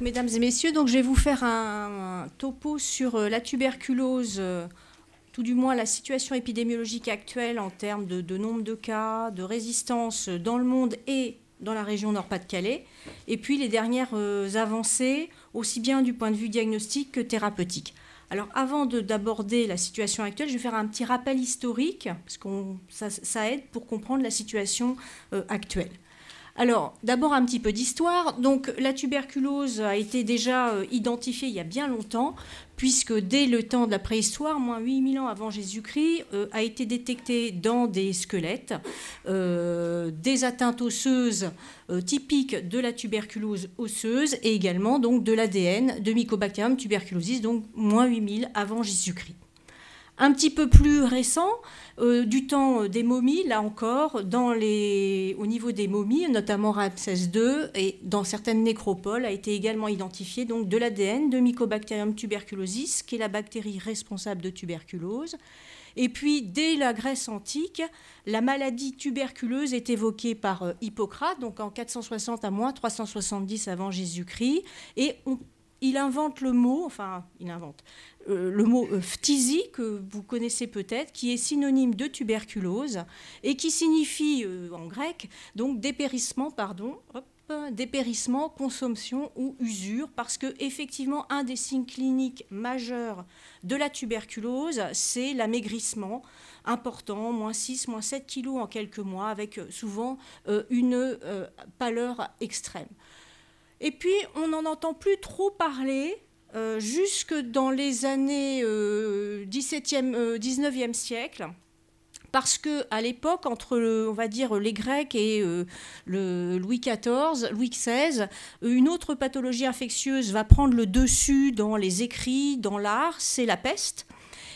mesdames et messieurs, donc, je vais vous faire un, topo sur euh, la tuberculose, euh, tout du moins la situation épidémiologique actuelle en termes de, nombre de cas, de résistance euh, dans le monde et dans la région Nord-Pas-de-Calais, et puis les dernières avancées, aussi bien du point de vue diagnostique que thérapeutique. Alors avant d'aborder la situation actuelle, je vais faire un petit rappel historique, parce que ça, aide pour comprendre la situation actuelle. Alors, d'abord un petit peu d'histoire. Donc, la tuberculose a été déjà euh, identifiée il y a bien longtemps, puisque dès le temps de la préhistoire, moins 8000 ans avant Jésus-Christ, euh, a été détectée dans des squelettes euh, des atteintes osseuses typiques de la tuberculose osseuse et également donc de l'ADN de Mycobacterium tuberculosis, donc moins 8000 avant Jésus-Christ. Un petit peu plus récent, euh, du temps euh, des momies, là encore, au niveau des momies, notamment Ramsès II et dans certaines nécropoles, a été également identifié donc de l'ADN de Mycobacterium tuberculosis, qui est la bactérie responsable de tuberculose. Et puis, dès la Grèce antique, la maladie tuberculeuse est évoquée par euh, Hippocrate, donc en 460 à moins 370 avant Jésus-Christ, et on il invente le mot, enfin, il invente euh, le mot euh, que vous connaissez peut-être, qui est synonyme de tuberculose et qui signifie euh, en grec donc dépérissement, pardon, dépérissement, consommation ou usure, parce que effectivement un des signes cliniques majeurs de la tuberculose, c'est l'amaigrissement important, moins 6, moins 7 kilos en quelques mois, avec souvent une pâleur extrême. Et puis, on n'en entend plus trop parler euh, jusque dans les années 19e euh, euh, siècle. Parce que à l'époque, entre on va dire les Grecs et Louis XIV, Louis XVI, une autre pathologie infectieuse va prendre le dessus dans les écrits, dans l'art, c'est la peste.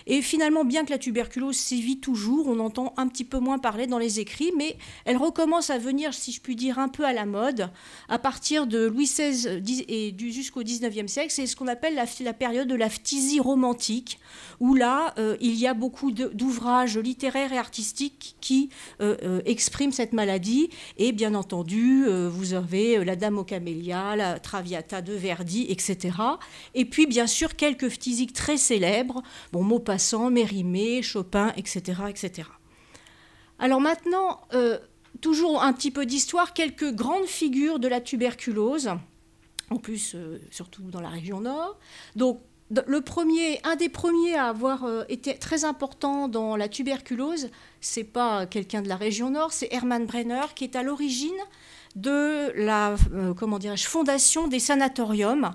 Et finalement, bien que la tuberculose sévit toujours, on entend un petit peu moins parler dans les écrits, mais elle recommence à venir, si je puis dire, un peu à la mode à partir de Louis XVI et jusqu'au XIXe siècle. C'est ce qu'on appelle la, la, période de la phtisie romantique, où là, euh, il y a beaucoup d'ouvrages littéraires et artistiques qui euh, euh, expriment cette maladie. Et bien entendu, vous avez La Dame aux Camélias, La Traviata de Verdi, etc. Et puis, bien sûr, quelques phthisiques très célèbres. Bon, Passant, Mérimée, Chopin, etc. Alors maintenant, euh, toujours un petit peu d'histoire, quelques grandes figures de la tuberculose, en plus euh, surtout dans la région nord. Donc le premier, un des premiers à avoir euh, été très important dans la tuberculose, c'est pas quelqu'un de la région nord, c'est Hermann Brenner qui est à l'origine de la euh, comment fondation des sanatoriums,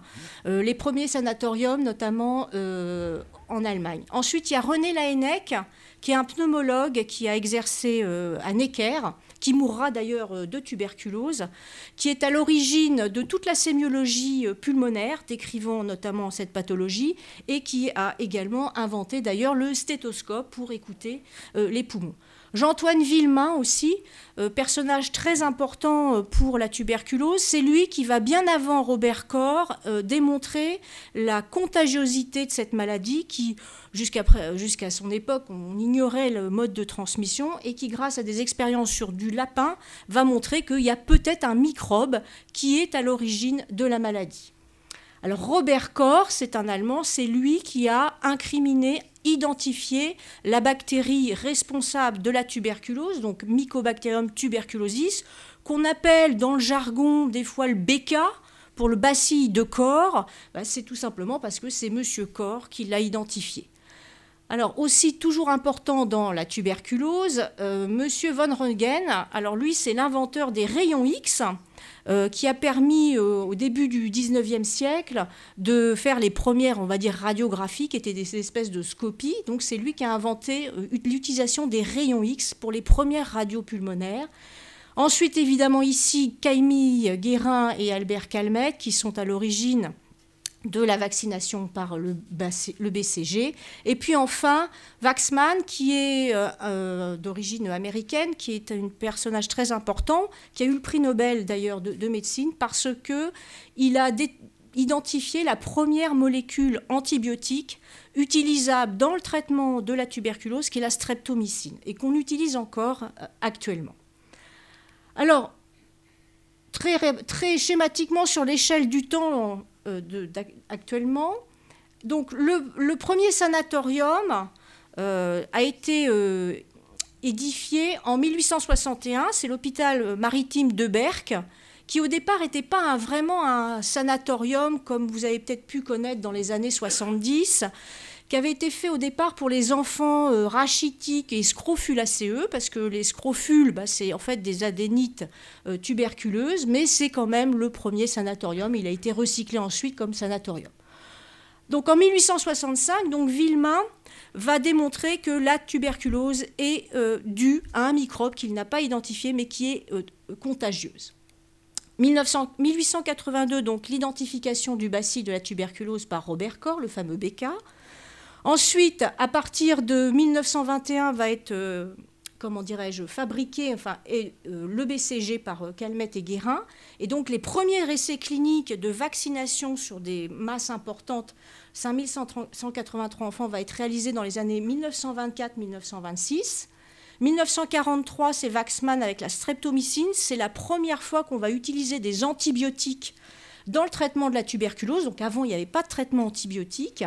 euh, les premiers sanatoriums notamment euh, en Allemagne. Ensuite, il y a René Laennec qui est un pneumologue qui a exercé à Necker, qui mourra d'ailleurs de tuberculose, qui est à l'origine de toute la sémiologie pulmonaire, décrivant notamment cette pathologie, et qui a également inventé d'ailleurs le stéthoscope pour écouter les poumons. Jean-Antoine Villemin aussi, euh, personnage très important euh, pour la tuberculose, c'est lui qui va bien avant Robert Corps euh, démontrer la contagiosité de cette maladie qui, jusqu'à son époque, on ignorait le mode de transmission et qui, grâce à des expériences sur du lapin, va montrer qu'il y a peut-être un microbe qui est à l'origine de la maladie. Robert Koch, c'est un Allemand, c'est lui qui a incriminé, identifié la bactérie responsable de la tuberculose, donc Mycobacterium tuberculosis, qu'on appelle dans le jargon des fois le BK pour le bacille de corps, bah, c'est tout simplement parce que c'est Monsieur Corps qui l'a identifié. Alors aussi toujours important dans la tuberculose, euh, M. von Röntgen, alors lui c'est l'inventeur des rayons X euh, qui a permis euh, au début du 19e siècle de faire les premières, on va dire, radiographies qui étaient des espèces de scopies. Donc c'est lui qui a inventé l'utilisation des rayons X pour les premières radios pulmonaires. Ensuite évidemment ici Camille Guérin et Albert Calmette qui sont à l'origine de la vaccination par le, BCG. Et puis enfin, Waxman, qui est euh, euh, d'origine américaine, qui est un personnage très important, qui a eu le prix Nobel d'ailleurs de, médecine, parce qu'il a identifié la première molécule antibiotique utilisable dans le traitement de la tuberculose, qui est la streptomycine, et qu'on utilise encore euh, actuellement. Alors, très, très schématiquement, sur l'échelle du temps, euh, actuellement. Donc le, premier sanatorium euh, a été euh, édifié en 1861, c'est l'hôpital maritime de Berck, qui au départ n'était pas vraiment un sanatorium comme vous avez peut-être pu connaître dans les années 70 qui avait été fait au départ pour les enfants euh, rachitiques et scrofulaceux, parce que les scrofules, bah, c'est en fait des adénites euh, tuberculeuses, mais c'est quand même le premier sanatorium. Il a été recyclé ensuite comme sanatorium. Donc en 1865, donc Villemain va démontrer que la tuberculose est euh, due à un microbe qu'il n'a pas identifié mais qui est contagieuse. 1882, donc l'identification du bacille de la tuberculose par Robert Corr, le fameux bécard, Ensuite, à partir de 1921, va être, euh, comment dirais-je, fabriqué enfin, et, euh, le BCG par euh, Calmette et Guérin. Et donc, les premiers essais cliniques de vaccination sur des masses importantes, 5183 enfants, va être réalisé dans les années 1924-1926. 1943, c'est Vaxman avec la streptomycine. C'est la première fois qu'on va utiliser des antibiotiques dans le traitement de la tuberculose. Donc avant, il n'y avait pas de traitement antibiotique.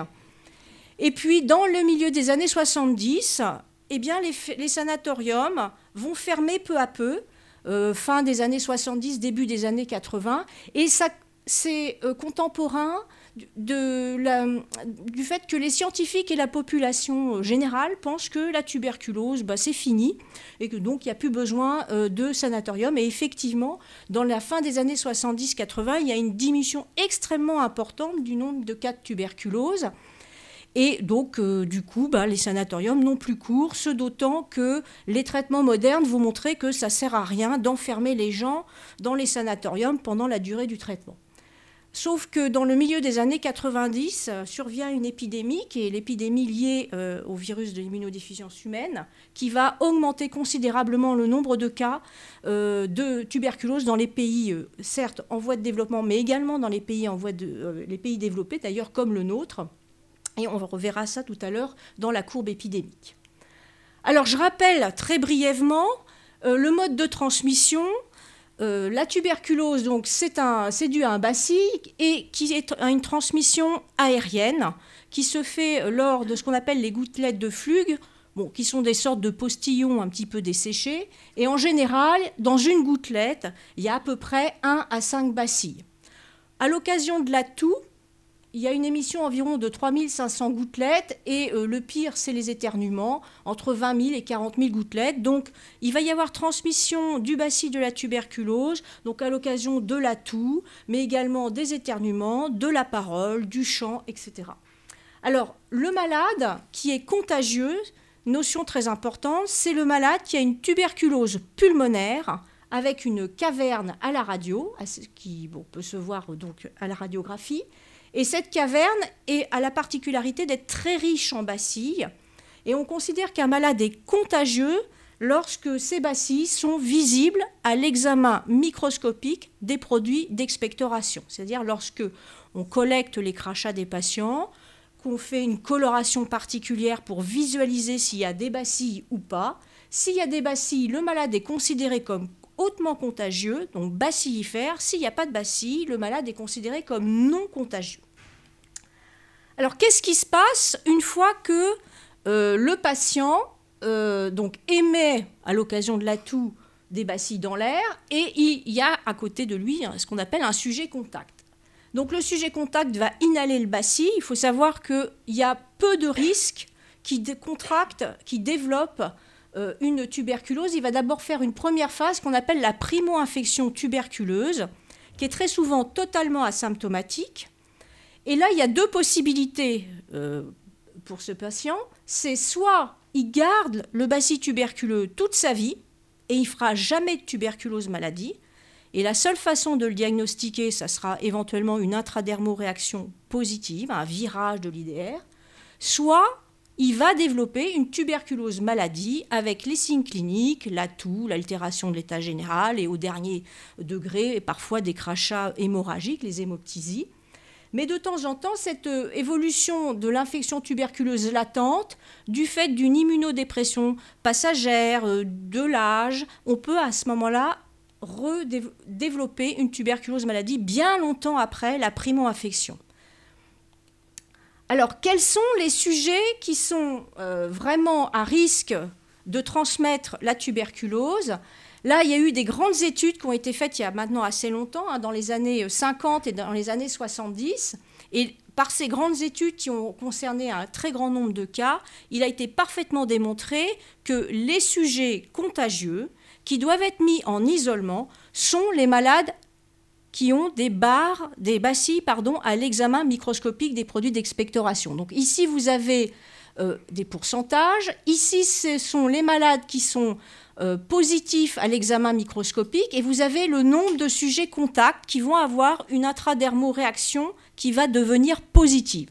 Et puis, dans le milieu des années 70, eh bien, les, sanatoriums vont fermer peu à peu, euh, fin des années 70, début des années 80. Et ça, c'est euh, contemporain du fait que les scientifiques et la population euh, générale pensent que la tuberculose, bah, c'est fini, et que donc il n'y a plus besoin de sanatoriums. Et effectivement, dans la fin des années 70-80, il y a une diminution extrêmement importante du nombre de cas de tuberculose. Et donc, euh, du coup, bah, les sanatoriums n'ont plus cours, ce d'autant que les traitements modernes vous montrer que ça ne sert à rien d'enfermer les gens dans les sanatoriums pendant la durée du traitement. Sauf que dans le milieu des années 90 euh, survient une épidémie qui est l'épidémie liée euh, au virus de l'immunodéficience humaine, qui va augmenter considérablement le nombre de cas de tuberculose dans les pays, certes en voie de développement, mais également dans les pays, en voie de, les pays développés, d'ailleurs comme le nôtre. Et on reverra ça tout à l'heure dans la courbe épidémique. Alors je rappelle très brièvement euh, le mode de transmission. Euh, la tuberculose, donc, c'est, dû à un bacille et qui est une transmission aérienne qui se fait lors de ce qu'on appelle les gouttelettes de flugue, qui sont des sortes de postillons un petit peu desséchés. Et en général, dans une gouttelette, il y a à peu près 1 à 5 bacilles. À l'occasion de la toux, il y a une émission environ de 3500 gouttelettes et euh, le pire, c'est les éternuements, entre 20 000 et 40 000 gouttelettes. Donc, il va y avoir transmission du bacille de la tuberculose, donc à l'occasion de la toux, mais également des éternuements, de la parole, du chant, etc. Alors, le malade qui est contagieux, notion très importante, c'est le malade qui a une tuberculose pulmonaire avec une caverne à la radio, ce qui peut se voir donc à la radiographie, et cette caverne a la particularité d'être très riche en bacilles. Et on considère qu'un malade est contagieux lorsque ces bacilles sont visibles à l'examen microscopique des produits d'expectoration. C'est-à-dire lorsque on collecte les crachats des patients, qu'on fait une coloration particulière pour visualiser s'il y a des bacilles ou pas. S'il y a des bacilles, le malade est considéré comme hautement contagieux, donc bacillifère. S'il n'y a pas de bacilles, le malade est considéré comme non contagieux. Alors qu'est-ce qui se passe une fois que euh, le patient euh, émet à l'occasion de l'atout des bacilles dans l'air et il y a à côté de lui ce qu'on appelle un sujet contact. Donc le sujet contact va inhaler le bacille. Il faut savoir qu'il y a peu de risques qui contractent, qui développent euh, une tuberculose. Il va d'abord faire une première phase qu'on appelle la primo-infection tuberculeuse, qui est très souvent totalement asymptomatique. Et là, il y a deux possibilités euh, pour ce patient. C'est soit il garde le bacille tuberculeux toute sa vie et il ne fera jamais de tuberculose maladie. Et la seule façon de le diagnostiquer, ça sera éventuellement une intradermoréaction positive, un virage de l'IDR. Soit il va développer une tuberculose maladie avec les signes cliniques, la l'altération de l'état général et au dernier degré, et parfois des crachats hémorragiques, les hémoptysies. Mais de temps en temps, cette euh, évolution de l'infection tuberculeuse latente, du fait d'une immunodépression passagère, euh, de l'âge, on peut à ce moment-là redévelopper une tuberculose maladie bien longtemps après la primo-infection. Alors, quels sont les sujets qui sont euh, vraiment à risque de transmettre la tuberculose Là, il y a eu des grandes études qui ont été faites il y a maintenant assez longtemps, hein, dans les années 50 euh, et dans les années 70. Et par ces grandes études qui ont concerné un très grand nombre de cas, il a été parfaitement démontré que les sujets contagieux qui doivent être mis en isolement sont les malades qui ont des barres, des bacilles pardon, à l'examen microscopique des produits d'expectoration. Donc ici, vous avez euh, des pourcentages. Ici, ce sont les malades qui sont euh, positif à l'examen microscopique et vous avez le nombre de sujets contacts qui vont avoir une intradermoréaction qui va devenir positive.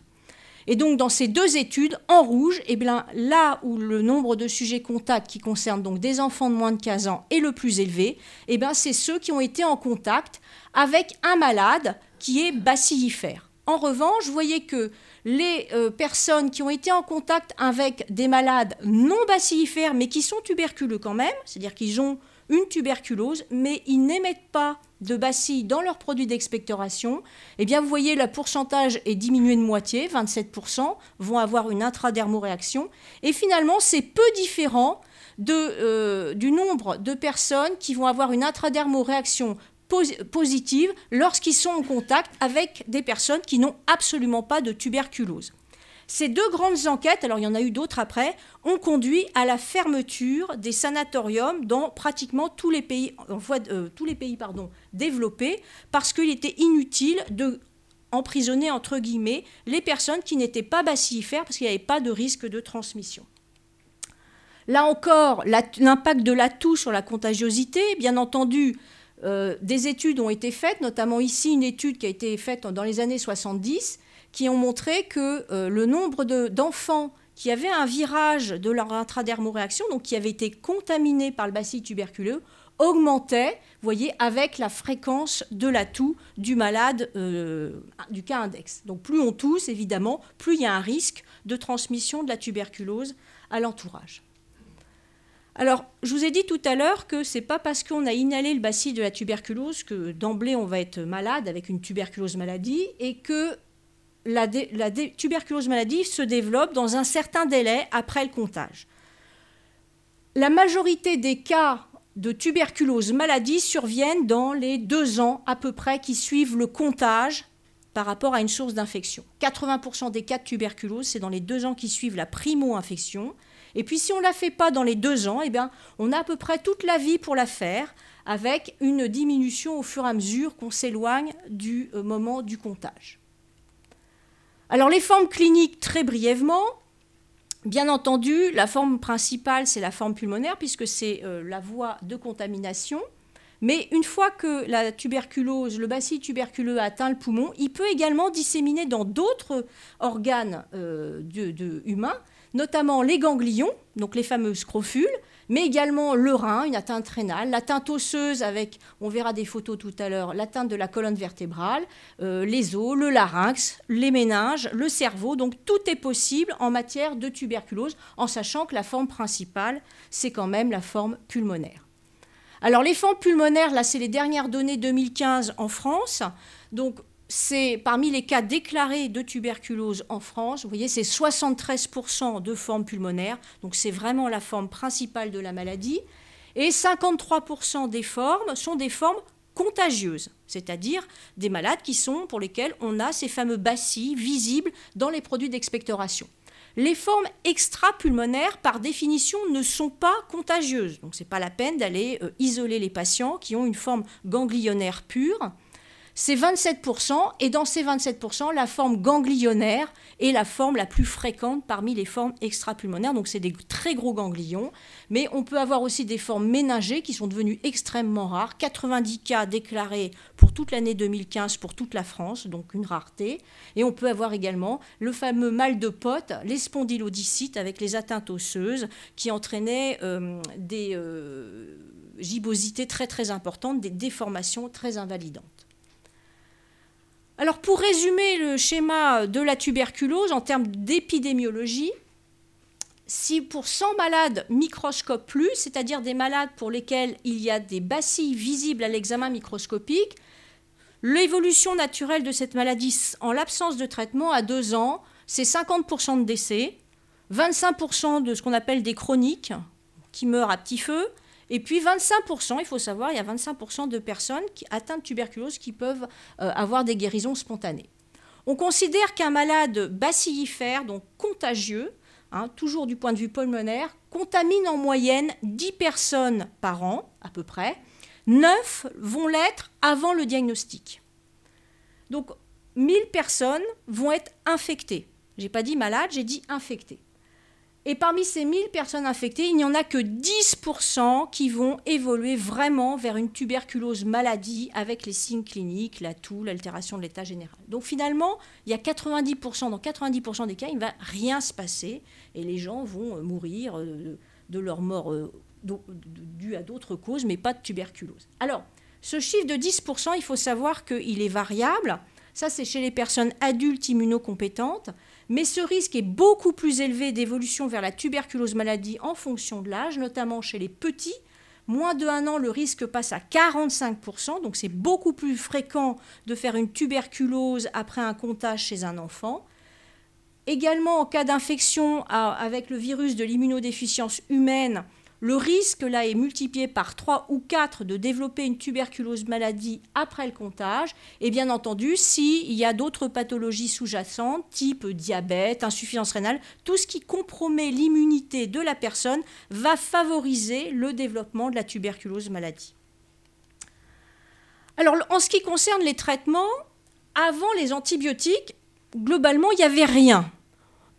Et donc dans ces deux études, en rouge, et eh bien, là où le nombre de sujets contacts qui concerne donc des enfants de moins de 15 ans est le plus élevé, et eh bien, c'est ceux qui ont été en contact avec un malade qui est bacillifère. En revanche, vous voyez que les euh, personnes qui ont été en contact avec des malades non bacillifères, mais qui sont tuberculeux quand même, c'est-à-dire qu'ils ont une tuberculose, mais ils n'émettent pas de bacilles dans leurs produits d'expectoration, eh bien vous voyez, le pourcentage est diminué de moitié, 27% vont avoir une intradermoréaction. Et finalement, c'est peu différent de, euh, du nombre de personnes qui vont avoir une intradermoréaction positives lorsqu'ils sont en contact avec des personnes qui n'ont absolument pas de tuberculose. Ces deux grandes enquêtes, alors il y en a eu d'autres après, ont conduit à la fermeture des sanatoriums dans pratiquement tous les pays, euh, tous les pays pardon, développés, parce qu'il était inutile de entre guillemets, les personnes qui n'étaient pas bacillifères parce qu'il n'y avait pas de risque de transmission. Là encore, l'impact de la toux sur la contagiosité, bien entendu, euh, des études ont été faites, notamment ici une étude qui a été faite dans les années 70, qui ont montré que euh, le nombre d'enfants qui avaient un virage de leur intradermoréaction, donc qui avaient été contaminés par le bacille tuberculeux, augmentait, voyez, avec la fréquence de la toux du malade euh, du cas index. Donc plus on tousse, évidemment, plus il y a un risque de transmission de la tuberculose à l'entourage. Alors, je vous ai dit tout à l'heure que ce n'est pas parce qu'on a inhalé le bacille de la tuberculose que d'emblée on va être malade avec une tuberculose maladie et que la, tuberculose maladie se développe dans un certain délai après le comptage. La majorité des cas de tuberculose maladie surviennent dans les deux ans à peu près qui suivent le comptage par rapport à une source d'infection. 80% des cas de tuberculose, c'est dans les deux ans qui suivent la primo-infection. Et puis si on ne la fait pas dans les deux ans, eh on a à peu près toute la vie pour la faire, avec une diminution au fur et à mesure qu'on s'éloigne du euh, moment du comptage. Alors les formes cliniques, très brièvement, Bien entendu, la forme principale, c'est la forme pulmonaire, puisque c'est euh, la voie de contamination. Mais une fois que la tuberculose, le bacille tuberculeux atteint le poumon, il peut également disséminer dans d'autres organes euh, humains, notamment les ganglions, donc les fameuses scrofules, mais également le rein, une atteinte rénale, l'atteinte osseuse avec, on verra des photos tout à l'heure, l'atteinte de la colonne vertébrale, euh, les os, le larynx, les méninges, le cerveau. Donc tout est possible en matière de tuberculose, en sachant que la forme principale, c'est quand même la forme pulmonaire. Alors les formes pulmonaires, là c'est les dernières données 2015 en France. Donc c'est parmi les cas déclarés de tuberculose en France, vous voyez, c'est 73% de formes pulmonaires, donc c'est vraiment la forme principale de la maladie, et 53% des formes sont des formes contagieuses, c'est-à-dire des malades qui sont pour lesquels on a ces fameux bacilles visibles dans les produits d'expectoration. Les formes extra-pulmonaires, par définition, ne sont pas contagieuses. Donc, ce n'est pas la peine d'aller euh, isoler les patients qui ont une forme ganglionnaire pure c'est 27%, et dans ces 27%, la forme ganglionnaire est la forme la plus fréquente parmi les formes extrapulmonaires. Donc c'est des très gros ganglions, mais on peut avoir aussi des formes ménagées qui sont devenues extrêmement rares. 90 cas déclarés pour toute l'année 2015 pour toute la France, donc une rareté. Et on peut avoir également le fameux mal de pote, les avec les atteintes osseuses qui entraînaient euh, des euh, gibosités très très importantes, des déformations très invalidantes. Alors pour résumer le schéma de la tuberculose en termes d'épidémiologie, si pour 100 malades microscope plus, c'est-à-dire des malades pour lesquels il y a des bacilles visibles à l'examen microscopique, l'évolution naturelle de cette maladie en l'absence de traitement à deux ans, c'est 50% de décès, 25% de ce qu'on appelle des chroniques qui meurent à petit feu, et puis 25%, il faut savoir, il y a 25% de personnes atteintes de tuberculose qui peuvent euh, avoir des guérisons spontanées. On considère qu'un malade bacillifère, donc contagieux, hein, toujours du point de vue pulmonaire, contamine en moyenne 10 personnes par an, à peu près. 9 vont l'être avant le diagnostic. Donc 1000 personnes vont être infectées. J'ai pas dit malade, j'ai dit infectées. Et parmi ces 1000 personnes infectées, il n'y en a que 10% qui vont évoluer vraiment vers une tuberculose maladie avec les signes cliniques, la toux, l'altération de l'état général. Donc finalement, il y a 90%, dans 90% des cas, il ne va rien se passer et les gens vont euh, mourir euh, de leur mort euh, due à d'autres causes, mais pas de tuberculose. Alors, ce chiffre de 10%, il faut savoir qu'il est variable. Ça, c'est chez les personnes adultes immunocompétentes mais ce risque est beaucoup plus élevé d'évolution vers la tuberculose maladie en fonction de l'âge, notamment chez les petits. Moins de un an, le risque passe à 45%, donc c'est beaucoup plus fréquent de faire une tuberculose après un comptage chez un enfant. Également, en cas d'infection avec le virus de l'immunodéficience humaine, le risque, là, est multiplié par 3 ou 4 de développer une tuberculose maladie après le comptage. Et bien entendu, s'il y a d'autres pathologies sous-jacentes, type diabète, insuffisance rénale, tout ce qui compromet l'immunité de la personne va favoriser le développement de la tuberculose maladie. Alors, en ce qui concerne les traitements, avant les antibiotiques, globalement, il n'y avait rien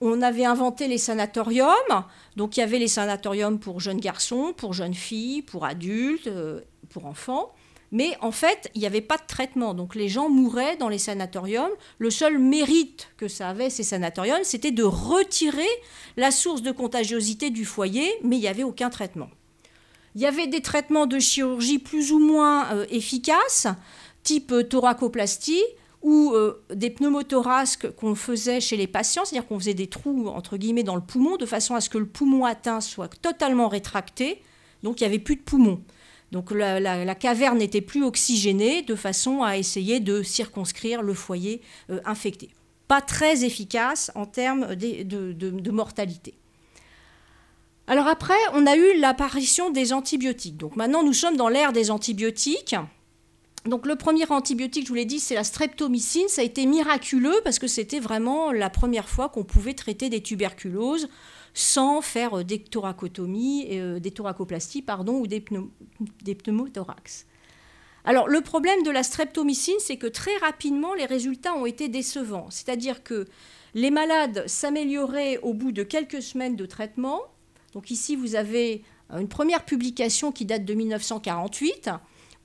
on avait inventé les sanatoriums. Donc il y avait les sanatoriums pour jeunes garçons, pour jeunes filles, pour adultes, euh, pour enfants. Mais en fait, il n'y avait pas de traitement. Donc les gens mouraient dans les sanatoriums. Le seul mérite que ça avait, ces sanatoriums, c'était de retirer la source de contagiosité du foyer, mais il n'y avait aucun traitement. Il y avait des traitements de chirurgie plus ou moins euh, efficaces, type euh, thoracoplastie, ou euh, des pneumothoraces qu'on faisait chez les patients, c'est-à-dire qu'on faisait des trous entre guillemets dans le poumon de façon à ce que le poumon atteint soit totalement rétracté, donc il n'y avait plus de poumon. Donc la, caverne n'était plus oxygénée de façon à essayer de circonscrire le foyer euh, infecté. Pas très efficace en termes de, de mortalité. Alors après, on a eu l'apparition des antibiotiques. Donc maintenant, nous sommes dans l'ère des antibiotiques donc le premier antibiotique, je vous l'ai dit, c'est la streptomycine. Ça a été miraculeux parce que c'était vraiment la première fois qu'on pouvait traiter des tuberculoses sans faire euh, des thoracotomies, euh, des thoracoplasties pardon, ou des, des pneumothorax. Alors le problème de la streptomycine, c'est que très rapidement, les résultats ont été décevants. C'est-à-dire que les malades s'amélioraient au bout de quelques semaines de traitement. Donc ici, vous avez une première publication qui date de 1948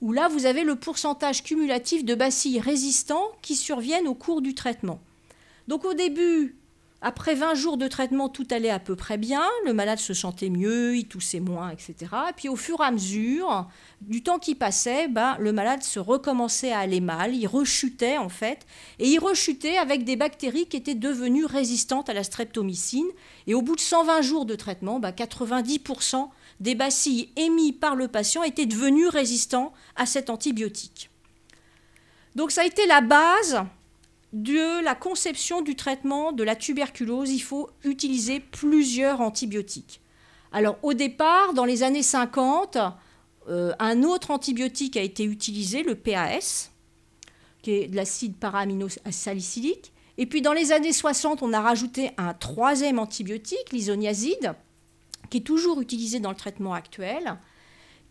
où là, vous avez le pourcentage cumulatif de bacilles résistants qui surviennent au cours du traitement. Donc au début, après 20 jours de traitement, tout allait à peu près bien, le malade se sentait mieux, il toussait moins, etc. Et puis au fur et à mesure du temps qui passait, ben, le malade se recommençait à aller mal, il rechutait en fait, et il rechutait avec des bactéries qui étaient devenues résistantes à la streptomycine. Et au bout de 120 jours de traitement, ben, 90% des bacilles émis par le patient étaient devenus résistants à cet antibiotique. Donc ça a été la base de la conception du traitement de la tuberculose. Il faut utiliser plusieurs antibiotiques. Alors au départ, dans les années 50, euh, un autre antibiotique a été utilisé, le PAS, qui est de l'acide paraminosalicylique. Et puis dans les années 60, on a rajouté un troisième antibiotique, l'isoniazide, qui est toujours utilisé dans le traitement actuel,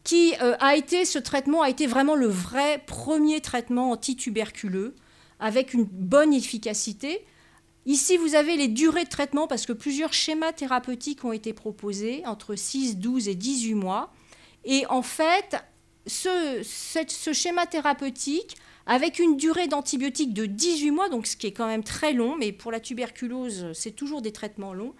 qui euh, a été, ce traitement a été vraiment le vrai premier traitement antituberculeux, avec une bonne efficacité. Ici, vous avez les durées de traitement, parce que plusieurs schémas thérapeutiques ont été proposés, entre 6, 12 et 18 mois. Et en fait, ce, schéma thérapeutique, avec une durée d'antibiotiques de 18 mois, donc ce qui est quand même très long, mais pour la tuberculose, c'est toujours des traitements longs,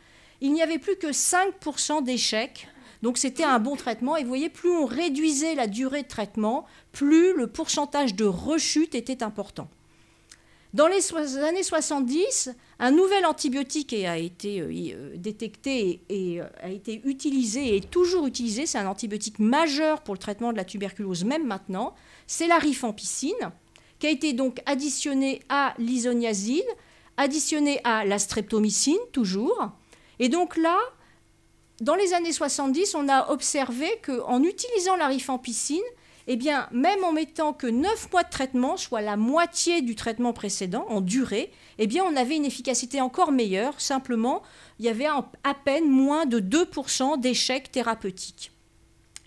il n'y avait plus que 5% d'échecs. Donc c'était un bon traitement. Et vous voyez, plus on réduisait la durée de traitement, plus le pourcentage de rechute était important. Dans les années 70, un nouvel antibiotique a été euh, euh, détecté et, euh, a été utilisé et est toujours utilisé. C'est un antibiotique majeur pour le traitement de la tuberculose, même maintenant. C'est la rifampicine, qui a été donc additionnée à l'isoniazide, additionnée à la streptomycine, toujours, et donc là, dans les années 70, on a observé qu'en utilisant la rifampicine, eh bien, même en mettant que 9 mois de traitement, soit la moitié du traitement précédent en durée, eh bien, on avait une efficacité encore meilleure. Simplement, il y avait à peine moins de 2% d'échecs thérapeutiques.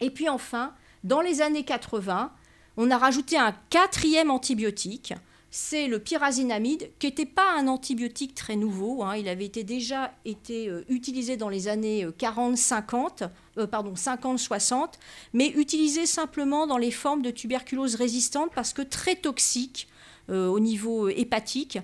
Et puis enfin, dans les années 80, on a rajouté un quatrième antibiotique c'est le pyrazinamide, qui n'était pas un antibiotique très nouveau. Hein. il avait été déjà été euh, utilisé dans les années 40-50, euh, euh, pardon 50-60, mais utilisé simplement dans les formes de tuberculose résistante parce que très toxique au niveau hépatique.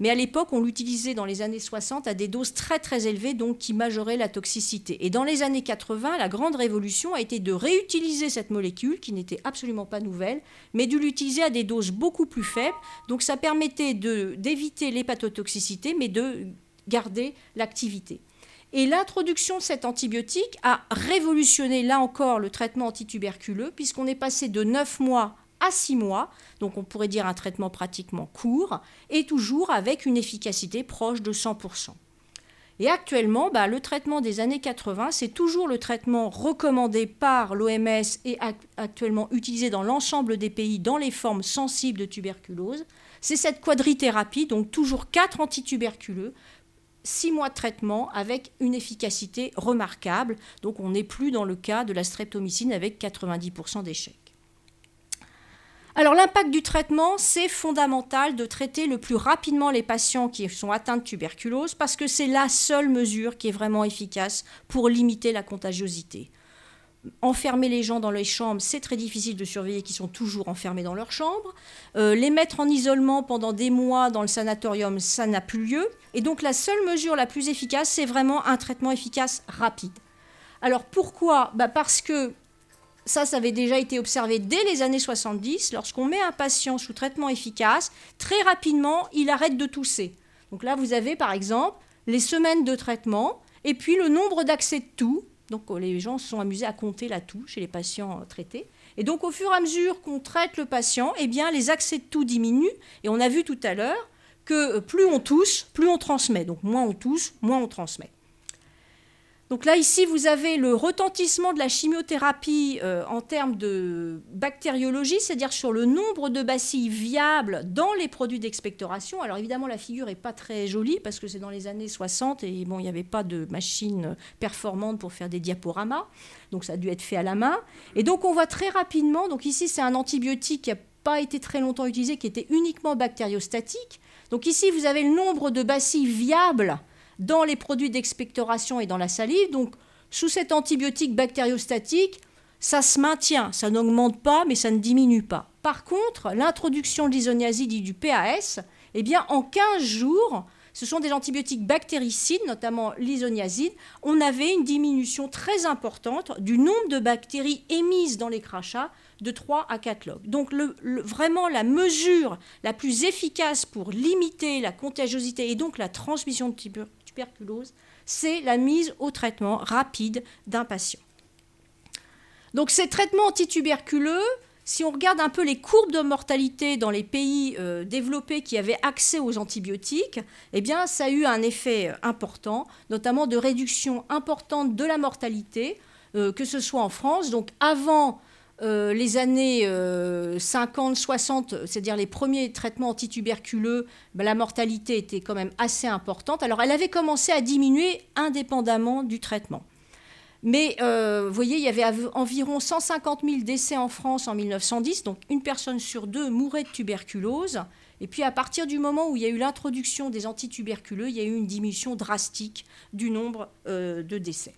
Mais à l'époque, on l'utilisait dans les années 60 à des doses très très élevées, donc qui majoraient la toxicité. Et dans les années 80, la grande révolution a été de réutiliser cette molécule, qui n'était absolument pas nouvelle, mais de l'utiliser à des doses beaucoup plus faibles. Donc ça permettait d'éviter l'hépatotoxicité, mais de garder l'activité. Et l'introduction de cet antibiotique a révolutionné, là encore, le traitement antituberculeux, puisqu'on est passé de 9 mois à 6 mois, donc on pourrait dire un traitement pratiquement court, et toujours avec une efficacité proche de 100%. Et actuellement, bah, le traitement des années 80, c'est toujours le traitement recommandé par l'OMS et actuellement utilisé dans l'ensemble des pays dans les formes sensibles de tuberculose. C'est cette quadrithérapie, donc toujours 4 antituberculeux, 6 mois de traitement avec une efficacité remarquable. Donc on n'est plus dans le cas de la streptomycine avec 90% d'échec. Alors l'impact du traitement, c'est fondamental de traiter le plus rapidement les patients qui sont atteints de tuberculose parce que c'est la seule mesure qui est vraiment efficace pour limiter la contagiosité. Enfermer les gens dans les chambres, c'est très difficile de surveiller qu'ils sont toujours enfermés dans leur chambre. Euh, les mettre en isolement pendant des mois dans le sanatorium, ça n'a plus lieu. Et donc la seule mesure la plus efficace, c'est vraiment un traitement efficace rapide. Alors pourquoi bah, Parce que ça, ça avait déjà été observé dès les années 70. Lorsqu'on met un patient sous traitement efficace, très rapidement, il arrête de tousser. Donc là, vous avez par exemple les semaines de traitement et puis le nombre d'accès de toux. Donc oh, les gens se sont amusés à compter la toux chez les patients euh, traités. Et donc au fur et à mesure qu'on traite le patient, eh bien les accès de toux diminuent. Et on a vu tout à l'heure que euh, plus on tousse, plus on transmet. Donc moins on tousse, moins on transmet. Donc là, ici, vous avez le retentissement de la chimiothérapie euh, en termes de bactériologie, c'est-à-dire sur le nombre de bacilles viables dans les produits d'expectoration. Alors évidemment, la figure n'est pas très jolie parce que c'est dans les années 60 et bon, il n'y avait pas de machine performante pour faire des diaporamas. Donc ça a dû être fait à la main. Et donc on voit très rapidement, donc ici c'est un antibiotique qui n'a pas été très longtemps utilisé, qui était uniquement bactériostatique. Donc ici, vous avez le nombre de bacilles viables dans les produits d'expectoration et dans la salive. Donc, sous cet antibiotique bactériostatique, ça se maintient, ça n'augmente pas, mais ça ne diminue pas. Par contre, l'introduction de l'isoniazide et du PAS, eh bien, en 15 jours, ce sont des antibiotiques bactéricides, notamment l'isoniazide, on avait une diminution très importante du nombre de bactéries émises dans les crachats de 3 à 4 logs. Donc vraiment la mesure la plus efficace pour limiter la contagiosité et donc la transmission de tuberculose, c'est la mise au traitement rapide d'un patient. Donc ces traitements antituberculeux, si on regarde un peu les courbes de mortalité dans les pays euh, développés qui avaient accès aux antibiotiques, eh bien, ça a eu un effet euh, important, notamment de réduction importante de la mortalité, euh, que ce soit en France. Donc avant euh, les années 50, euh, 60, c'est-à-dire les premiers traitements antituberculeux, bah, la mortalité était quand même assez importante. Alors elle avait commencé à diminuer indépendamment du traitement. Mais euh, vous voyez, il y avait environ 150 000 décès en France en 1910, donc une personne sur deux mourait de tuberculose. Et puis à partir du moment où il y a eu l'introduction des antituberculeux, il y a eu une diminution drastique du nombre de décès.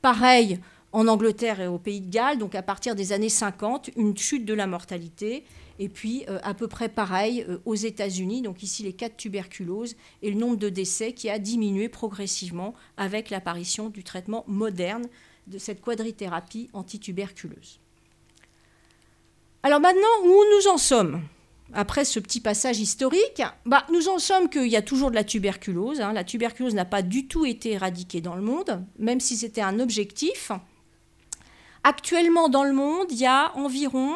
Pareil, en Angleterre et au Pays de Galles, donc à partir des années 50, une chute de la mortalité. Et puis, euh, à peu près pareil euh, aux États-Unis, donc ici les cas de tuberculose et le nombre de décès qui a diminué progressivement avec l'apparition du traitement moderne de cette quadrithérapie antituberculeuse. Alors maintenant, où nous en sommes après ce petit passage historique, bah, nous en sommes qu'il y a toujours de la tuberculose. Hein. La tuberculose n'a pas du tout été éradiquée dans le monde, même si c'était un objectif. Actuellement, dans le monde, il y a environ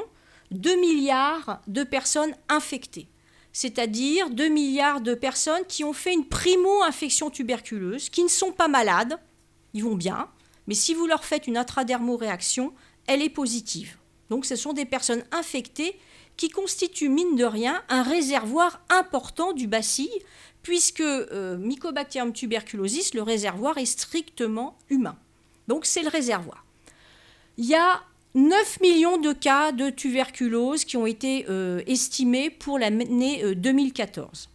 2 milliards de personnes infectées, c'est-à-dire 2 milliards de personnes qui ont fait une primo-infection tuberculeuse, qui ne sont pas malades, ils vont bien, mais si vous leur faites une intradermoréaction, elle est positive. Donc ce sont des personnes infectées qui constituent, mine de rien, un réservoir important du bacille, puisque euh, Mycobacterium tuberculosis, le réservoir est strictement humain. Donc c'est le réservoir il y a 9 millions de cas de tuberculose qui ont été euh, estimés pour l'année 2014. Euh,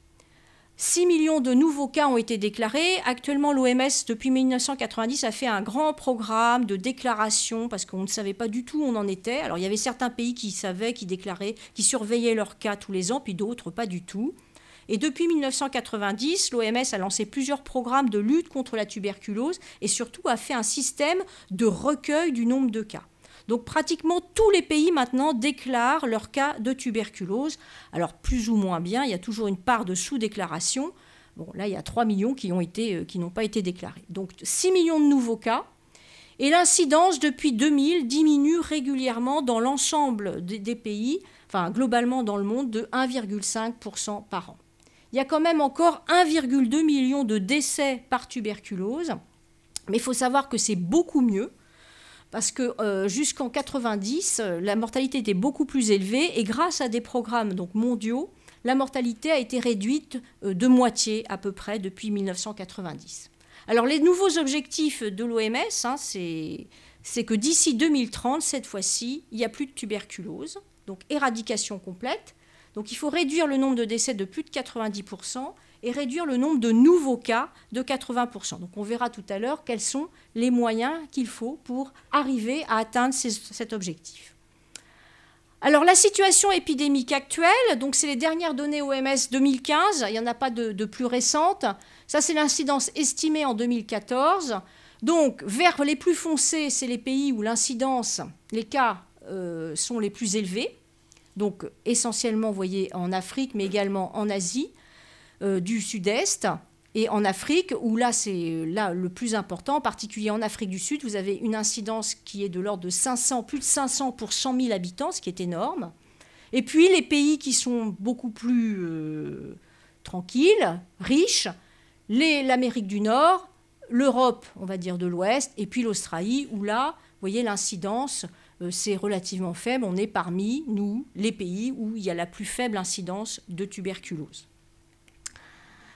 6 millions de nouveaux cas ont été déclarés. Actuellement, l'OMS, depuis 1990, a fait un grand programme de déclaration parce qu'on ne savait pas du tout où on en était. Alors, il y avait certains pays qui savaient, qui déclaraient, qui surveillaient leurs cas tous les ans, puis d'autres pas du tout. Et depuis 1990, l'OMS a lancé plusieurs programmes de lutte contre la tuberculose et surtout a fait un système de recueil du nombre de cas. Donc pratiquement tous les pays maintenant déclarent leurs cas de tuberculose. Alors plus ou moins bien, il y a toujours une part de sous-déclaration. Bon, là, il y a 3 millions euh, qui n'ont pas été déclarés. Donc 6 millions de nouveaux cas. Et l'incidence depuis 2000 diminue régulièrement dans l'ensemble des pays, enfin globalement dans le monde, de 1,5% par an il y a quand même encore 1,2 million de décès par tuberculose. Mais il faut savoir que c'est beaucoup mieux parce que euh, jusqu'en 90, euh, la mortalité était beaucoup plus élevée et grâce à des programmes donc mondiaux, la mortalité a été réduite euh, de moitié à peu près depuis 1990. Alors les nouveaux objectifs de l'OMS, hein, c'est que d'ici 2030, cette fois-ci, il n'y a plus de tuberculose, donc éradication complète. Donc il faut réduire le nombre de décès de plus de 90% et réduire le nombre de nouveaux cas de 80%. Donc on verra tout à l'heure quels sont les moyens qu'il faut pour arriver à atteindre cet objectif. Alors la situation épidémique actuelle, donc c'est les dernières données OMS 2015, il n'y en a pas de, plus récente. Ça c'est l'incidence estimée en 2014. Donc vers les plus foncés, c'est les pays où l'incidence, les cas euh, sont les plus élevés donc essentiellement, vous voyez, en Afrique, mais également en Asie euh, du Sud-Est et en Afrique, où là, c'est euh, là le plus important, en particulier en Afrique du Sud, vous avez une incidence qui est de l'ordre de 500, plus de 500 pour 100 000 habitants, ce qui est énorme. Et puis les pays qui sont beaucoup plus euh, tranquilles, riches, l'Amérique du Nord, l'Europe, on va dire de l'Ouest, et puis l'Australie, où là, vous voyez l'incidence euh, c'est relativement faible. On est parmi, nous, les pays où il y a la plus faible incidence de tuberculose.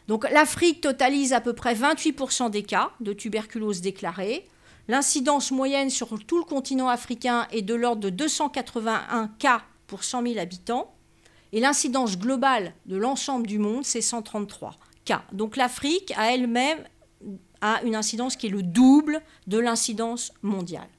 Donc l'Afrique totalise à peu près 28% des cas de tuberculose déclarés. L'incidence moyenne sur tout le continent africain est de l'ordre de 281 cas pour 100 000 habitants. Et l'incidence globale de l'ensemble du monde, c'est 133 cas. Donc l'Afrique a elle-même a une incidence qui est le double de l'incidence mondiale.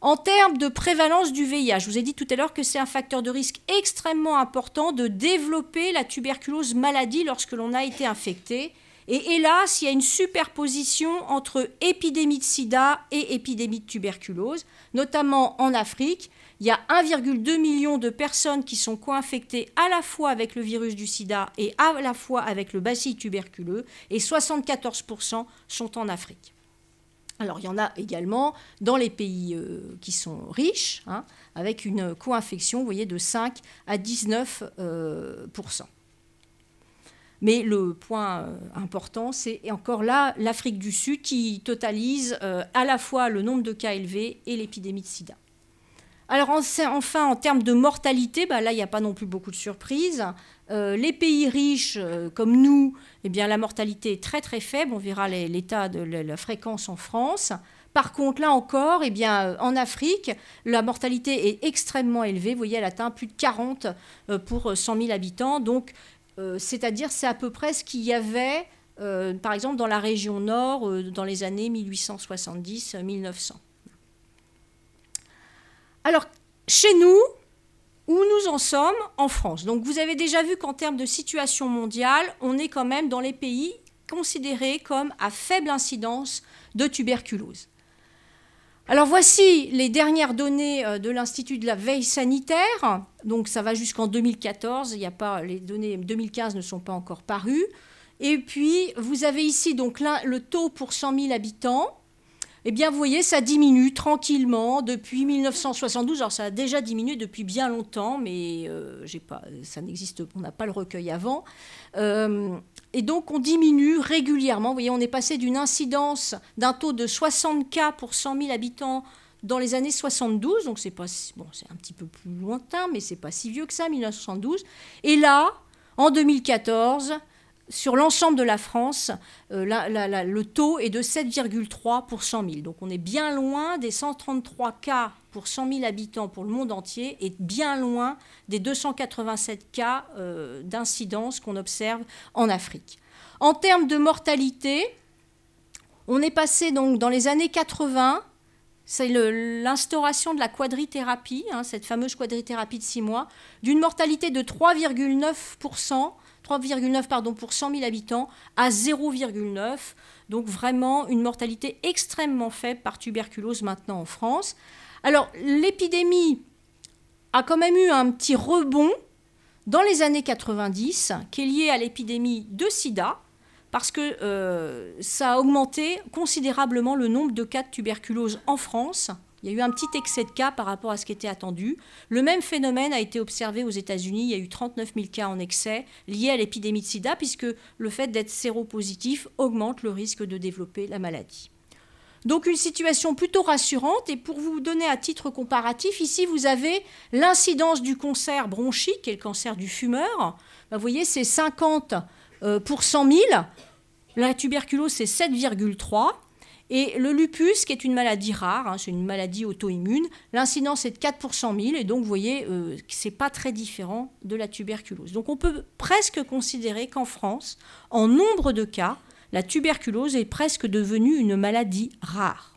En termes de prévalence du VIH, je vous ai dit tout à l'heure que c'est un facteur de risque extrêmement important de développer la tuberculose maladie lorsque l'on a été infecté. Et hélas, il y a une superposition entre épidémie de sida et épidémie de tuberculose, notamment en Afrique. Il y a 1,2 million de personnes qui sont co-infectées à la fois avec le virus du sida et à la fois avec le bacille tuberculeux, et 74% sont en Afrique. Alors il y en a également dans les pays euh, qui sont riches, hein, avec une co-infection, vous voyez, de 5 à 19 euh, mais le point euh, important, c'est encore là l'Afrique du Sud qui totalise à la fois le nombre de cas élevés et l'épidémie de sida. Alors enfin, en termes de mortalité, bah, là, il n'y a pas non plus beaucoup de surprises. Euh, les pays riches euh, comme nous, eh bien, la mortalité est très très faible. On verra l'état de la, fréquence en France. Par contre, là encore, eh bien, euh, en Afrique, la mortalité est extrêmement élevée. Vous voyez, elle atteint plus de 40 pour 100 000 habitants. Donc, c'est-à-dire, c'est à peu près ce qu'il y avait, par exemple, dans la région nord dans les années 1870-1900. Alors, chez nous, où nous en sommes en France. Donc vous avez déjà vu qu'en termes de situation mondiale, on est quand même dans les pays considérés comme à faible incidence de tuberculose. Alors voici les dernières données euh, de l'Institut de la veille sanitaire. Donc ça va jusqu'en 2014, il y a pas, les données 2015 ne sont pas encore parues. Et puis vous avez ici donc le taux pour 100 000 habitants eh bien, vous voyez, ça diminue tranquillement depuis 1972. Alors, ça a déjà diminué depuis bien longtemps, mais euh, j'ai pas, ça n'existe, on n'a pas le recueil avant. Euh, et donc, on diminue régulièrement. Vous voyez, on est passé d'une incidence d'un taux de 60 cas pour 100 000 habitants dans les années 72, donc c'est pas bon, c'est un petit peu plus lointain, mais c'est pas si vieux que ça, 1972. Et là, en 2014, sur l'ensemble de la France, euh, le taux est de 7,3 pour 100 000. Donc on est bien loin des 133 cas pour 100 000 habitants pour le monde entier et bien loin des 287 cas euh, d'incidence qu'on observe en Afrique. En termes de mortalité, on est passé donc dans les années 80 c'est l'instauration de la quadrithérapie, hein, cette fameuse quadrithérapie de 6 mois, d'une mortalité de 3,9% 3,9 pardon, pour 100 000 habitants à 0,9. Donc vraiment une mortalité extrêmement faible par tuberculose maintenant en France. Alors l'épidémie a quand même eu un petit rebond dans les années 90 qui est lié à l'épidémie de sida parce que euh, ça a augmenté considérablement le nombre de cas de tuberculose en France il y a eu un petit excès de cas par rapport à ce qui était attendu. Le même phénomène a été observé aux États-Unis. Il y a eu 39 000 cas en excès liés à l'épidémie de sida, puisque le fait d'être séropositif augmente le risque de développer la maladie. Donc une situation plutôt rassurante. Et pour vous donner à titre comparatif, ici vous avez l'incidence du cancer bronchique, et le cancer du fumeur. Bah, vous voyez, c'est 50 euh, pour 100 000. La tuberculose, c'est 7,3. Et le lupus, qui est une maladie rare, hein, c'est une maladie auto-immune, l'incidence est de 4 pour 100 000, et donc vous voyez, ce euh, c'est pas très différent de la tuberculose. Donc on peut presque considérer qu'en France, en nombre de cas, la tuberculose est presque devenue une maladie rare.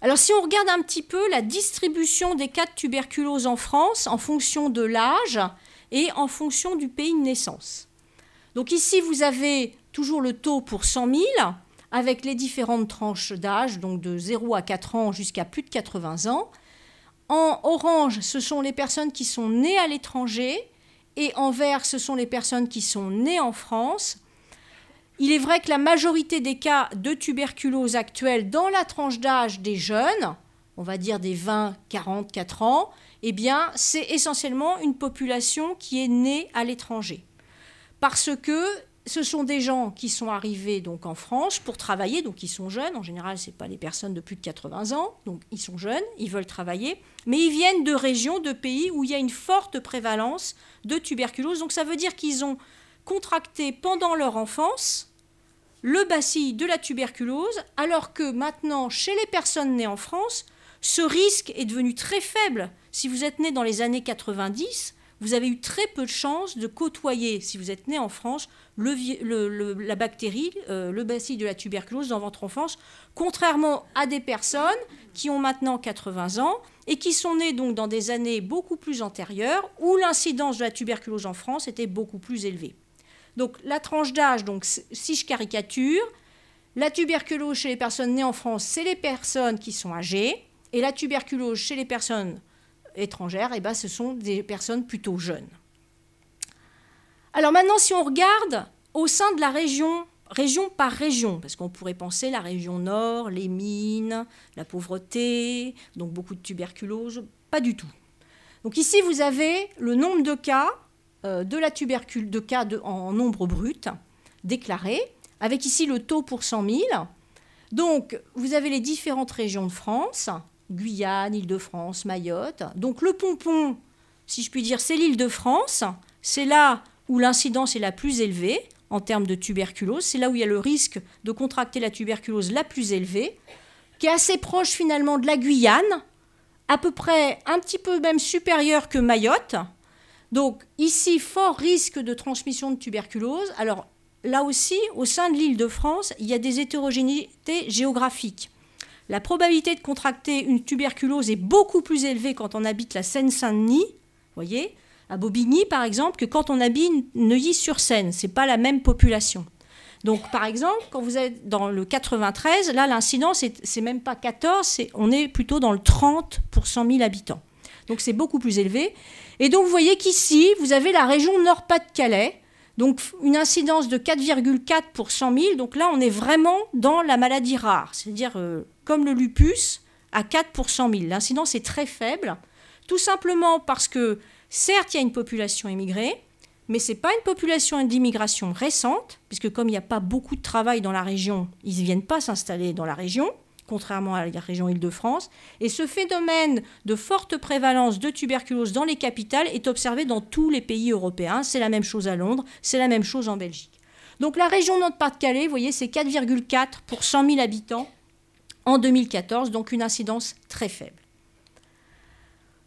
Alors si on regarde un petit peu la distribution des cas de tuberculose en France en fonction de l'âge et en fonction du pays de naissance. Donc ici, vous avez toujours le taux pour 100 000 avec les différentes tranches d'âge, donc de 0 à 4 ans jusqu'à plus de 80 ans. En orange, ce sont les personnes qui sont nées à l'étranger, et en vert, ce sont les personnes qui sont nées en France. Il est vrai que la majorité des cas de tuberculose actuels dans la tranche d'âge des jeunes, on va dire des 20, 44 ans, eh bien, c'est essentiellement une population qui est née à l'étranger. Parce que ce sont des gens qui sont arrivés donc en France pour travailler, donc ils sont jeunes. En général, ce n'est pas des personnes de plus de 80 ans, donc ils sont jeunes, ils veulent travailler, mais ils viennent de régions, de pays où il y a une forte prévalence de tuberculose. Donc ça veut dire qu'ils ont contracté pendant leur enfance le bacille de la tuberculose, alors que maintenant, chez les personnes nées en France, ce risque est devenu très faible. Si vous êtes né dans les années 90, vous avez eu très peu de chances de côtoyer, si vous êtes né en France, la bactérie, euh, le bacille de la tuberculose dans votre enfance, contrairement à des personnes qui ont maintenant 80 ans et qui sont nées donc dans des années beaucoup plus antérieures où l'incidence de la tuberculose en France était beaucoup plus élevée. Donc la tranche d'âge, donc si je caricature, la tuberculose chez les personnes nées en France, c'est les personnes qui sont âgées, et la tuberculose chez les personnes étrangères, et eh ben, ce sont des personnes plutôt jeunes. Alors maintenant, si on regarde au sein de la région, région par région, parce qu'on pourrait penser la région nord, les mines, la pauvreté, donc beaucoup de tuberculose, pas du tout. Donc ici, vous avez le nombre de cas euh, de la tuberculose, de cas en nombre brut déclaré, avec ici le taux pour 100 000. Donc, vous avez les différentes régions de France, Guyane, Île-de-France, Mayotte. Donc le pompon, si je puis dire, c'est l'Île-de-France. C'est là où l'incidence est la plus élevée en termes de tuberculose. C'est là où il y a le risque de contracter la tuberculose la plus élevée, qui est assez proche finalement de la Guyane, à peu près un petit peu même supérieur que Mayotte. Donc ici, fort risque de transmission de tuberculose. Alors là aussi, au sein de l'île de France, il y a des hétérogénéités géographiques la probabilité de contracter une tuberculose est beaucoup plus élevée quand on habite la Seine-Saint-Denis, voyez, à Bobigny par exemple, que quand on habite Neuilly-sur-Seine. Ce n'est pas la même population. Donc par exemple, quand vous êtes dans le 93, là l'incidence, c'est même pas 14, on est plutôt dans le 30 pour 100 000 habitants. Donc c'est beaucoup plus élevé. Et donc vous voyez qu'ici, vous avez la région Nord-Pas-de-Calais, donc une incidence de 4,4 pour 100 000. Donc là, on est vraiment dans la maladie rare, c'est-à-dire euh, comme le lupus, à 4 pour 100 000. L'incidence est très faible, tout simplement parce que, certes, il y a une population immigrée, mais ce n'est pas une population d'immigration récente, puisque comme il n'y a pas beaucoup de travail dans la région, ils ne viennent pas s'installer dans la région, contrairement à la région Île-de-France. Et ce phénomène de forte prévalence de tuberculose dans les capitales est observé dans tous les pays européens. C'est la même chose à Londres, c'est la même chose en Belgique. Donc la région Nord-Pas-de-Calais, vous voyez, c'est 4,4 pour 100 000 habitants en 2014, donc une incidence très faible.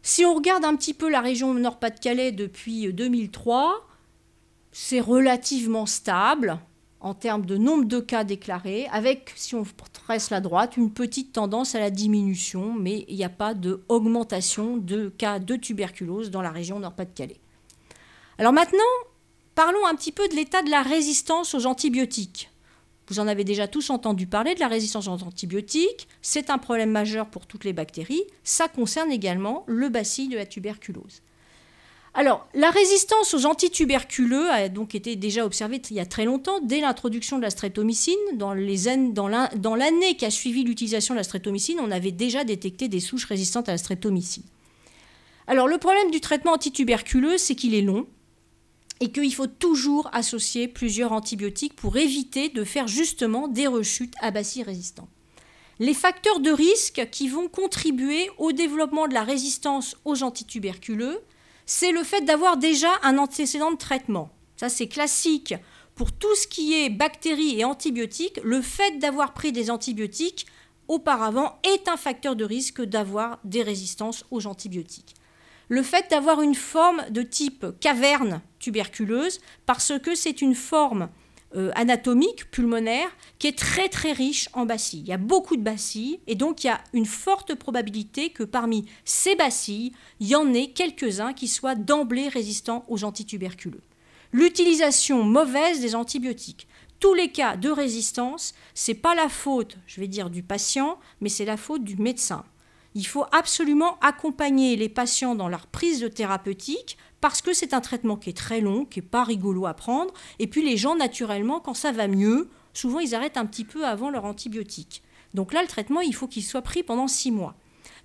Si on regarde un petit peu la région Nord-Pas-de-Calais depuis 2003, euh, c'est relativement stable en termes de nombre de cas déclarés, avec, si on presse la droite, une petite tendance à la diminution, mais il n'y a pas d'augmentation de cas de tuberculose dans la région Nord-Pas-de-Calais. Alors maintenant, parlons un petit peu de l'état de la résistance aux antibiotiques. Vous en avez déjà tous entendu parler de la résistance aux antibiotiques. C'est un problème majeur pour toutes les bactéries. Ça concerne également le bacille de la tuberculose. Alors, la résistance aux antituberculeux a donc été déjà observée il y a très longtemps, dès l'introduction de la streptomycine. Dans l'année dans qui a suivi l'utilisation de la streptomycine, on avait déjà détecté des souches résistantes à la streptomycine. Alors, le problème du traitement antituberculeux, c'est qu'il est long, et qu'il faut toujours associer plusieurs antibiotiques pour éviter de faire justement des rechutes à bacilles résistants. Les facteurs de risque qui vont contribuer au développement de la résistance aux antituberculeux, c'est le fait d'avoir déjà un antécédent de traitement. Ça, c'est classique. Pour tout ce qui est bactéries et antibiotiques, le fait d'avoir pris des antibiotiques auparavant est un facteur de risque d'avoir des résistances aux antibiotiques. Le fait d'avoir une forme de type caverne tuberculeuse parce que c'est une forme euh, anatomique pulmonaire qui est très très riche en bacilles. Il y a beaucoup de bacilles et donc il y a une forte probabilité que parmi ces bacilles, il y en ait quelques-uns qui soient d'emblée résistants aux antituberculeux. L'utilisation mauvaise des antibiotiques. Tous les cas de résistance, n'est pas la faute, je vais dire, du patient, mais c'est la faute du médecin. Il faut absolument accompagner les patients dans leur prise de thérapeutique parce que c'est un traitement qui est très long, qui n'est pas rigolo à prendre. Et puis les gens, naturellement, quand ça va mieux, souvent ils arrêtent un petit peu avant leur antibiotique. Donc là, le traitement, il faut qu'il soit pris pendant six mois.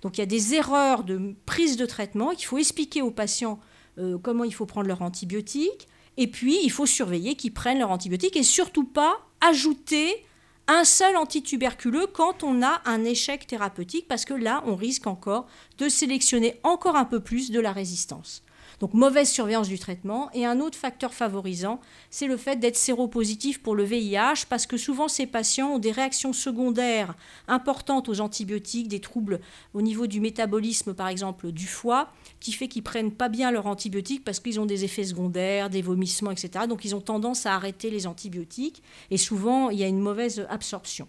Donc il y a des erreurs de prise de traitement. Il faut expliquer aux patients euh, comment il faut prendre leur antibiotique. Et puis, il faut surveiller qu'ils prennent leur antibiotique et surtout pas ajouter un seul antituberculeux quand on a un échec thérapeutique, parce que là, on risque encore de sélectionner encore un peu plus de la résistance. Donc mauvaise surveillance du traitement. Et un autre facteur favorisant, c'est le fait d'être séropositif pour le VIH, parce que souvent ces patients ont des réactions secondaires importantes aux antibiotiques, des troubles au niveau du métabolisme, par exemple, du foie, qui fait qu'ils prennent pas bien leurs antibiotiques parce qu'ils ont des effets secondaires, des vomissements, etc. Donc ils ont tendance à arrêter les antibiotiques et souvent il y a une mauvaise absorption.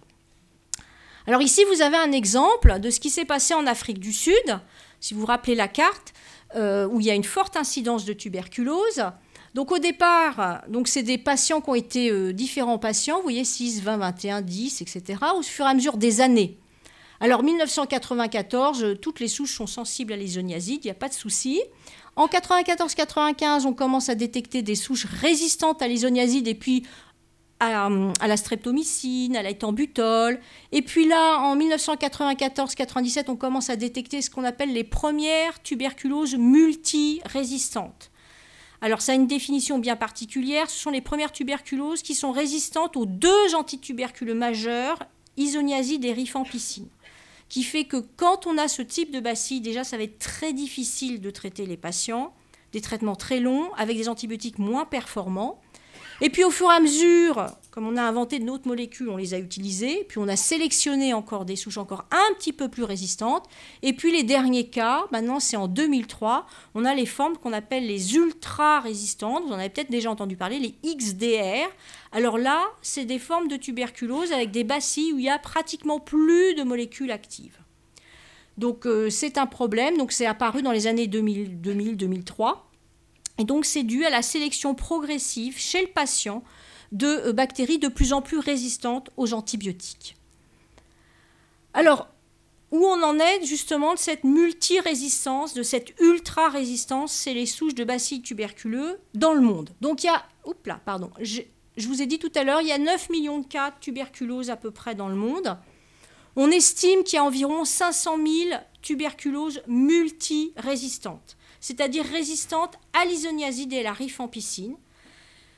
Alors ici, vous avez un exemple de ce qui s'est passé en Afrique du Sud. Si vous vous rappelez la carte, euh, où il y a une forte incidence de tuberculose. Donc au départ, donc c'est des patients qui ont été euh, différents patients, vous voyez 6, 20, 21, 10, etc., au fur et à mesure des années. Alors 1994, euh, toutes les souches sont sensibles à l'isoniazide, il n'y a pas de souci. En 94-95, on commence à détecter des souches résistantes à l'isoniazide et puis à, la streptomycine, à la Et puis là, en 1994-97, on commence à détecter ce qu'on appelle les premières tuberculoses multirésistantes. Alors ça a une définition bien particulière. Ce sont les premières tuberculoses qui sont résistantes aux deux antitubercules majeurs, isoniazide et rifampicine qui fait que quand on a ce type de bacille, déjà, ça va être très difficile de traiter les patients, des traitements très longs, avec des antibiotiques moins performants. Et puis au fur et à mesure, comme on a inventé d'autres molécules, on les a utilisées, puis on a sélectionné encore des souches encore un petit peu plus résistantes. Et puis les derniers cas, maintenant c'est en 2003, on a les formes qu'on appelle les ultra-résistantes, vous en avez peut-être déjà entendu parler, les XDR. Alors là, c'est des formes de tuberculose avec des bacilles où il n'y a pratiquement plus de molécules actives. Donc euh, c'est un problème, donc c'est apparu dans les années 2000-2003. Et donc c'est dû à la sélection progressive chez le patient de euh, bactéries de plus en plus résistantes aux antibiotiques. Alors, où on en est justement de cette multirésistance, de cette ultra-résistance, c'est les souches de bacilles tuberculeux dans le monde. Donc il y a, oups pardon, je, je vous ai dit tout à l'heure, il y a 9 millions de cas de tuberculose à peu près dans le monde. On estime qu'il y a environ 500 000 tuberculoses multirésistantes c'est-à-dire résistantes à l'isoniazide et à la rifampicine.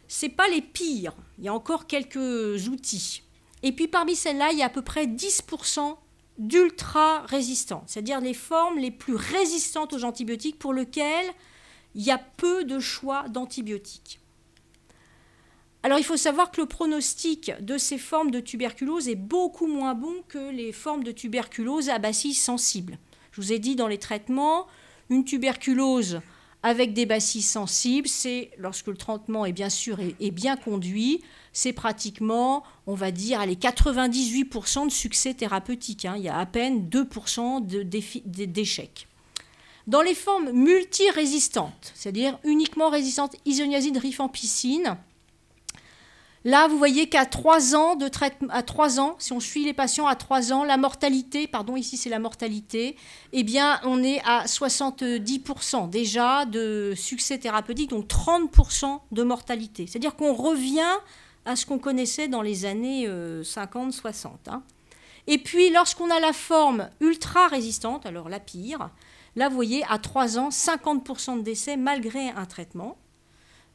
Ce n'est pas les pires, il y a encore quelques outils. Et puis parmi celles-là, il y a à peu près 10% d'ultra-résistantes, c'est-à-dire les formes les plus résistantes aux antibiotiques pour lesquelles il y a peu de choix d'antibiotiques. Alors il faut savoir que le pronostic de ces formes de tuberculose est beaucoup moins bon que les formes de tuberculose à bacille sensible. Je vous ai dit dans les traitements, une tuberculose avec des bacilles sensibles, c'est lorsque le traitement est bien sûr et bien conduit, c'est pratiquement, on va dire, les 98% de succès thérapeutique. Hein. Il y a à peine 2% d'échecs. Dans les formes multirésistantes, c'est-à-dire uniquement résistantes isoniazide rifampicine, Là, vous voyez qu'à 3 ans de traitement, à 3 ans, si on suit les patients à 3 ans, la mortalité, pardon, ici c'est la mortalité, eh bien, on est à 70% déjà de succès thérapeutique, donc 30% de mortalité. C'est-à-dire qu'on revient à ce qu'on connaissait dans les années 50-60. Euh, hein. Et puis, lorsqu'on a la forme ultra résistante, alors la pire, là, vous voyez, à 3 ans, 50% de décès malgré un traitement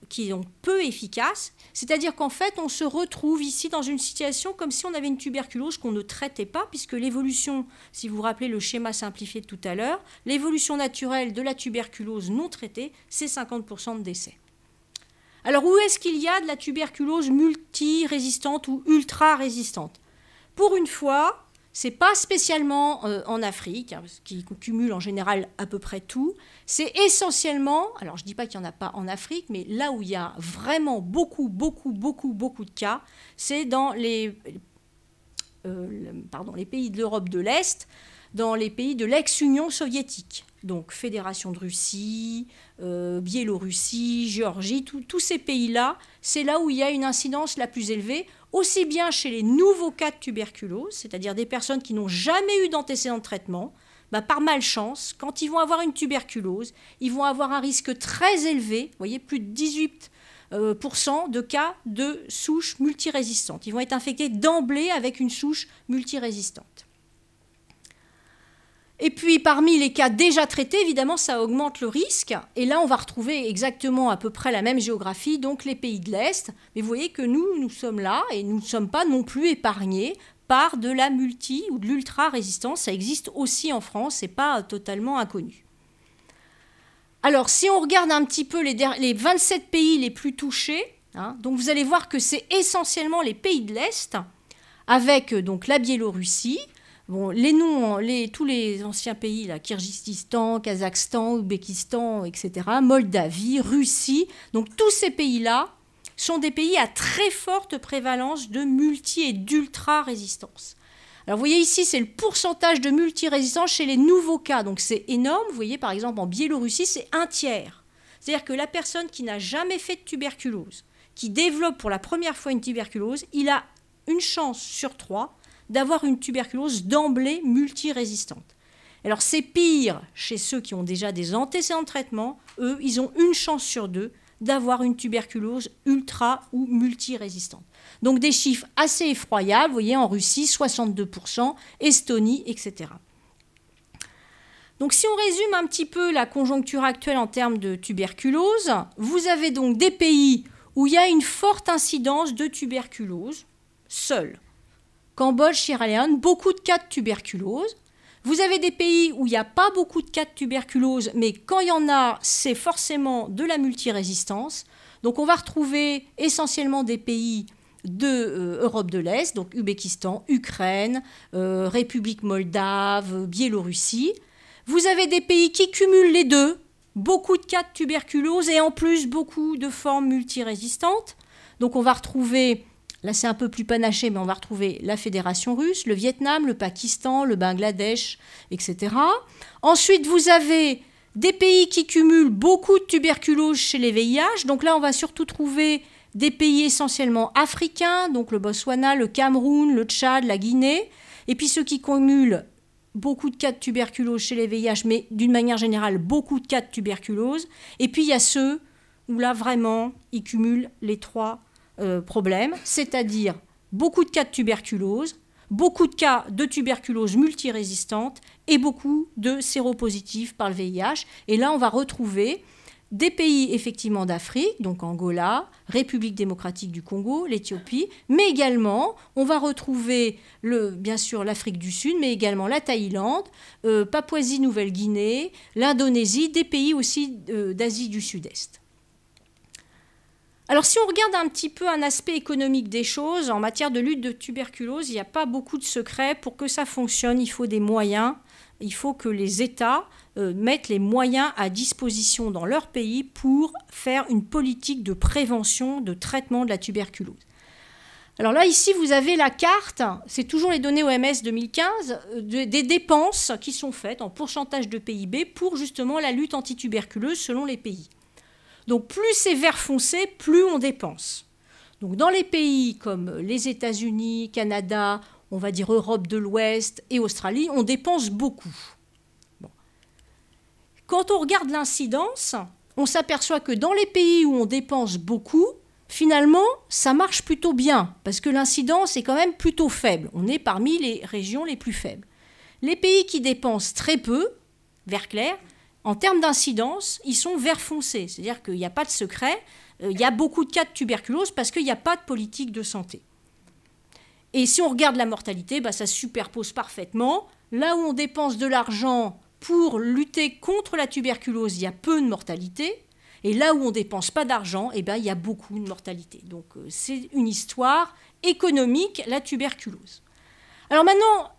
qui sont peu efficaces. C'est-à-dire qu'en fait, on se retrouve ici dans une situation comme si on avait une tuberculose qu'on ne traitait pas, puisque l'évolution, si vous vous rappelez le schéma simplifié de tout à l'heure, l'évolution naturelle de la tuberculose non traitée, c'est 50% de décès. Alors où est-ce qu'il y a de la tuberculose multirésistante ou ultra-résistante Pour une fois, c'est pas spécialement euh, en Afrique, hein, ce qui cumule en général à peu près tout. C'est essentiellement, alors je dis pas qu'il n'y en a pas en Afrique, mais là où il y a vraiment beaucoup, beaucoup, beaucoup, beaucoup de cas, c'est dans les, euh, pardon, les pays de l'Europe de l'Est, dans les pays de l'ex-Union soviétique. Donc Fédération de Russie, euh, Biélorussie, Géorgie, tous ces pays-là, c'est là où il y a une incidence la plus élevée aussi bien chez les nouveaux cas de tuberculose, c'est-à-dire des personnes qui n'ont jamais eu d'antécédent de traitement, bah, par malchance, quand ils vont avoir une tuberculose, ils vont avoir un risque très élevé, vous voyez, plus de 18% euh, de cas de souches multirésistantes. Ils vont être infectés d'emblée avec une souche multirésistante. Et puis parmi les cas déjà traités, évidemment, ça augmente le risque. Et là, on va retrouver exactement à peu près la même géographie, donc les pays de l'Est. Mais vous voyez que nous, nous sommes là et nous ne sommes pas non plus épargnés par de la multi ou de l'ultra-résistance. Ça existe aussi en France, et pas totalement inconnu. Alors, si on regarde un petit peu les, 27 pays les plus touchés, hein, donc vous allez voir que c'est essentiellement les pays de l'Est, avec donc la Biélorussie, Bon, les noms, tous les anciens pays, là, Kyrgyzstan, Kazakhstan, Ouzbékistan, etc., Moldavie, Russie, donc tous ces pays-là sont des pays à très forte prévalence de multi et d'ultra-résistance. Alors vous voyez ici, c'est le pourcentage de multi-résistance chez les nouveaux cas. Donc c'est énorme. Vous voyez par exemple en Biélorussie, c'est un tiers. C'est-à-dire que la personne qui n'a jamais fait de tuberculose, qui développe pour la première fois une tuberculose, il a une chance sur trois d'avoir une tuberculose d'emblée multirésistante. Alors c'est pire chez ceux qui ont déjà des antécédents de traitement, eux, ils ont une chance sur deux d'avoir une tuberculose ultra ou multirésistante. Donc des chiffres assez effroyables, vous voyez, en Russie, 62%, Estonie, etc. Donc si on résume un petit peu la conjoncture actuelle en termes de tuberculose, vous avez donc des pays où il y a une forte incidence de tuberculose seule. Cambodge, Sierra Leone, beaucoup de cas de tuberculose. Vous avez des pays où il n'y a pas beaucoup de cas de tuberculose, mais quand il y en a, c'est forcément de la multirésistance. Donc on va retrouver essentiellement des pays de euh, de l'Est, donc Uzbekistan, Ukraine, euh, République moldave, Biélorussie. Vous avez des pays qui cumulent les deux, beaucoup de cas de tuberculose et en plus beaucoup de formes multirésistantes. Donc on va retrouver Là, c'est un peu plus panaché, mais on va retrouver la Fédération russe, le Vietnam, le Pakistan, le Bangladesh, etc. Ensuite, vous avez des pays qui cumulent beaucoup de tuberculose chez les VIH. Donc là, on va surtout trouver des pays essentiellement africains, donc le Botswana, le Cameroun, le Tchad, la Guinée. Et puis ceux qui cumulent beaucoup de cas de tuberculose chez les VIH, mais d'une manière générale, beaucoup de cas de tuberculose. Et puis il y a ceux où là, vraiment, ils cumulent les trois euh, c'est-à-dire beaucoup de cas de tuberculose, beaucoup de cas de tuberculose multirésistante et beaucoup de séropositifs par le VIH. Et là, on va retrouver des pays effectivement d'Afrique, donc Angola, République démocratique du Congo, l'Éthiopie, mais également on va retrouver bien sûr l'Afrique du Sud, mais également la Thaïlande, euh, Papouasie-Nouvelle-Guinée, l'Indonésie, des pays aussi euh, d'Asie du Sud-Est. Alors si on regarde un petit peu un aspect économique des choses, en matière de lutte de tuberculose, il n'y a pas beaucoup de secrets. Pour que ça fonctionne, il faut des moyens. Il faut que les États euh, mettent les moyens à disposition dans leur pays pour faire une politique de prévention, de traitement de la tuberculose. Alors là, ici, vous avez la carte, c'est toujours les données OMS 2015, euh, des dépenses qui sont faites en pourcentage de PIB pour justement la lutte antituberculeuse selon les pays. Donc plus c'est vert foncé, plus on dépense. Donc dans les pays comme les États-Unis, Canada, on va dire Europe de l'Ouest et Australie, on dépense beaucoup. Quand on regarde l'incidence, on s'aperçoit que dans les pays où on dépense beaucoup, finalement, ça marche plutôt bien, parce que l'incidence est quand même plutôt faible. On est parmi les régions les plus faibles. Les pays qui dépensent très peu, vert clair, en termes d'incidence, ils sont vert foncé, c'est-à-dire qu'il n'y a pas de secret, euh, il y a beaucoup de cas de tuberculose parce qu'il n'y a pas de politique de santé. Et si on regarde la mortalité, bah, ça superpose parfaitement. Là où on dépense de l'argent pour lutter contre la tuberculose, il y a peu de mortalité. Et là où on ne dépense pas d'argent, eh ben, il y a beaucoup de mortalité. Donc euh, c'est une histoire économique, la tuberculose. Alors maintenant,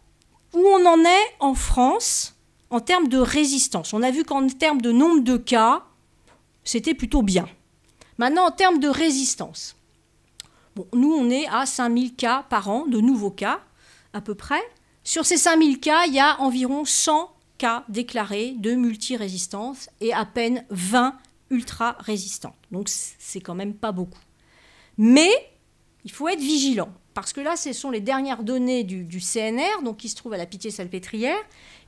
où on en est en France en termes de résistance. On a vu qu'en termes de nombre de cas, c'était plutôt bien. Maintenant, en termes de résistance, nous, on est à 5000 cas par an, de nouveaux cas à peu près. Sur ces 5000 cas, il y a environ 100 cas déclarés de multirésistance et à peine 20 ultra-résistantes. Donc, c'est quand même pas beaucoup. Mais il faut être vigilant parce que là, ce sont les dernières données du, du CNR, donc qui se trouve à la Pitié-Salpêtrière,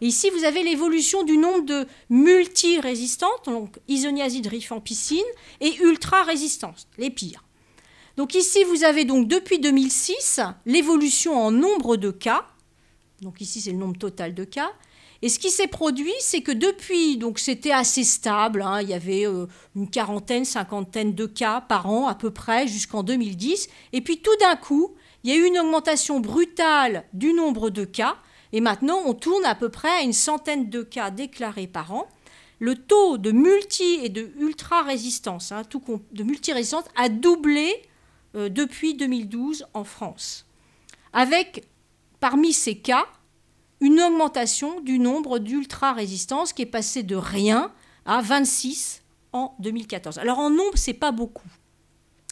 ici, vous avez l'évolution du nombre de multirésistantes, donc isoniazide rifampicine, et ultra-résistantes, les pires. Donc ici, vous avez donc depuis 2006 l'évolution en nombre de cas. Donc ici, c'est le nombre total de cas. Et ce qui s'est produit, c'est que depuis, donc c'était assez stable, hein, il y avait euh, une quarantaine, cinquantaine de cas par an à peu près jusqu'en 2010. Et puis tout d'un coup, il y a eu une augmentation brutale du nombre de cas et maintenant, on tourne à peu près à une centaine de cas déclarés par an. Le taux de multi et de ultra-résistance, hein, de multi a doublé euh, depuis 2012 en France. Avec, parmi ces cas, une augmentation du nombre dultra résistance qui est passé de rien à 26 en 2014. Alors en nombre, c'est pas beaucoup.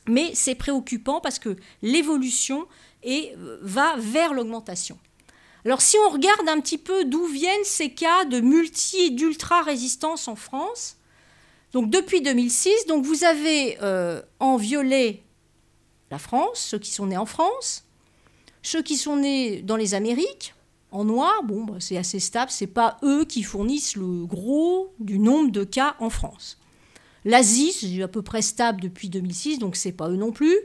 Mais c'est préoccupant parce que l'évolution euh, va vers l'augmentation. Alors si on regarde un petit peu d'où viennent ces cas de multi et d'ultra-résistance en France, donc depuis 2006, donc vous avez euh, en violet la France, ceux qui sont nés en France, ceux qui sont nés dans les Amériques, en noir, bon, bah, c'est assez stable, c'est pas eux qui fournissent le gros du nombre de cas en France. L'Asie, c'est à peu près stable depuis 2006, donc ce c'est pas eux non plus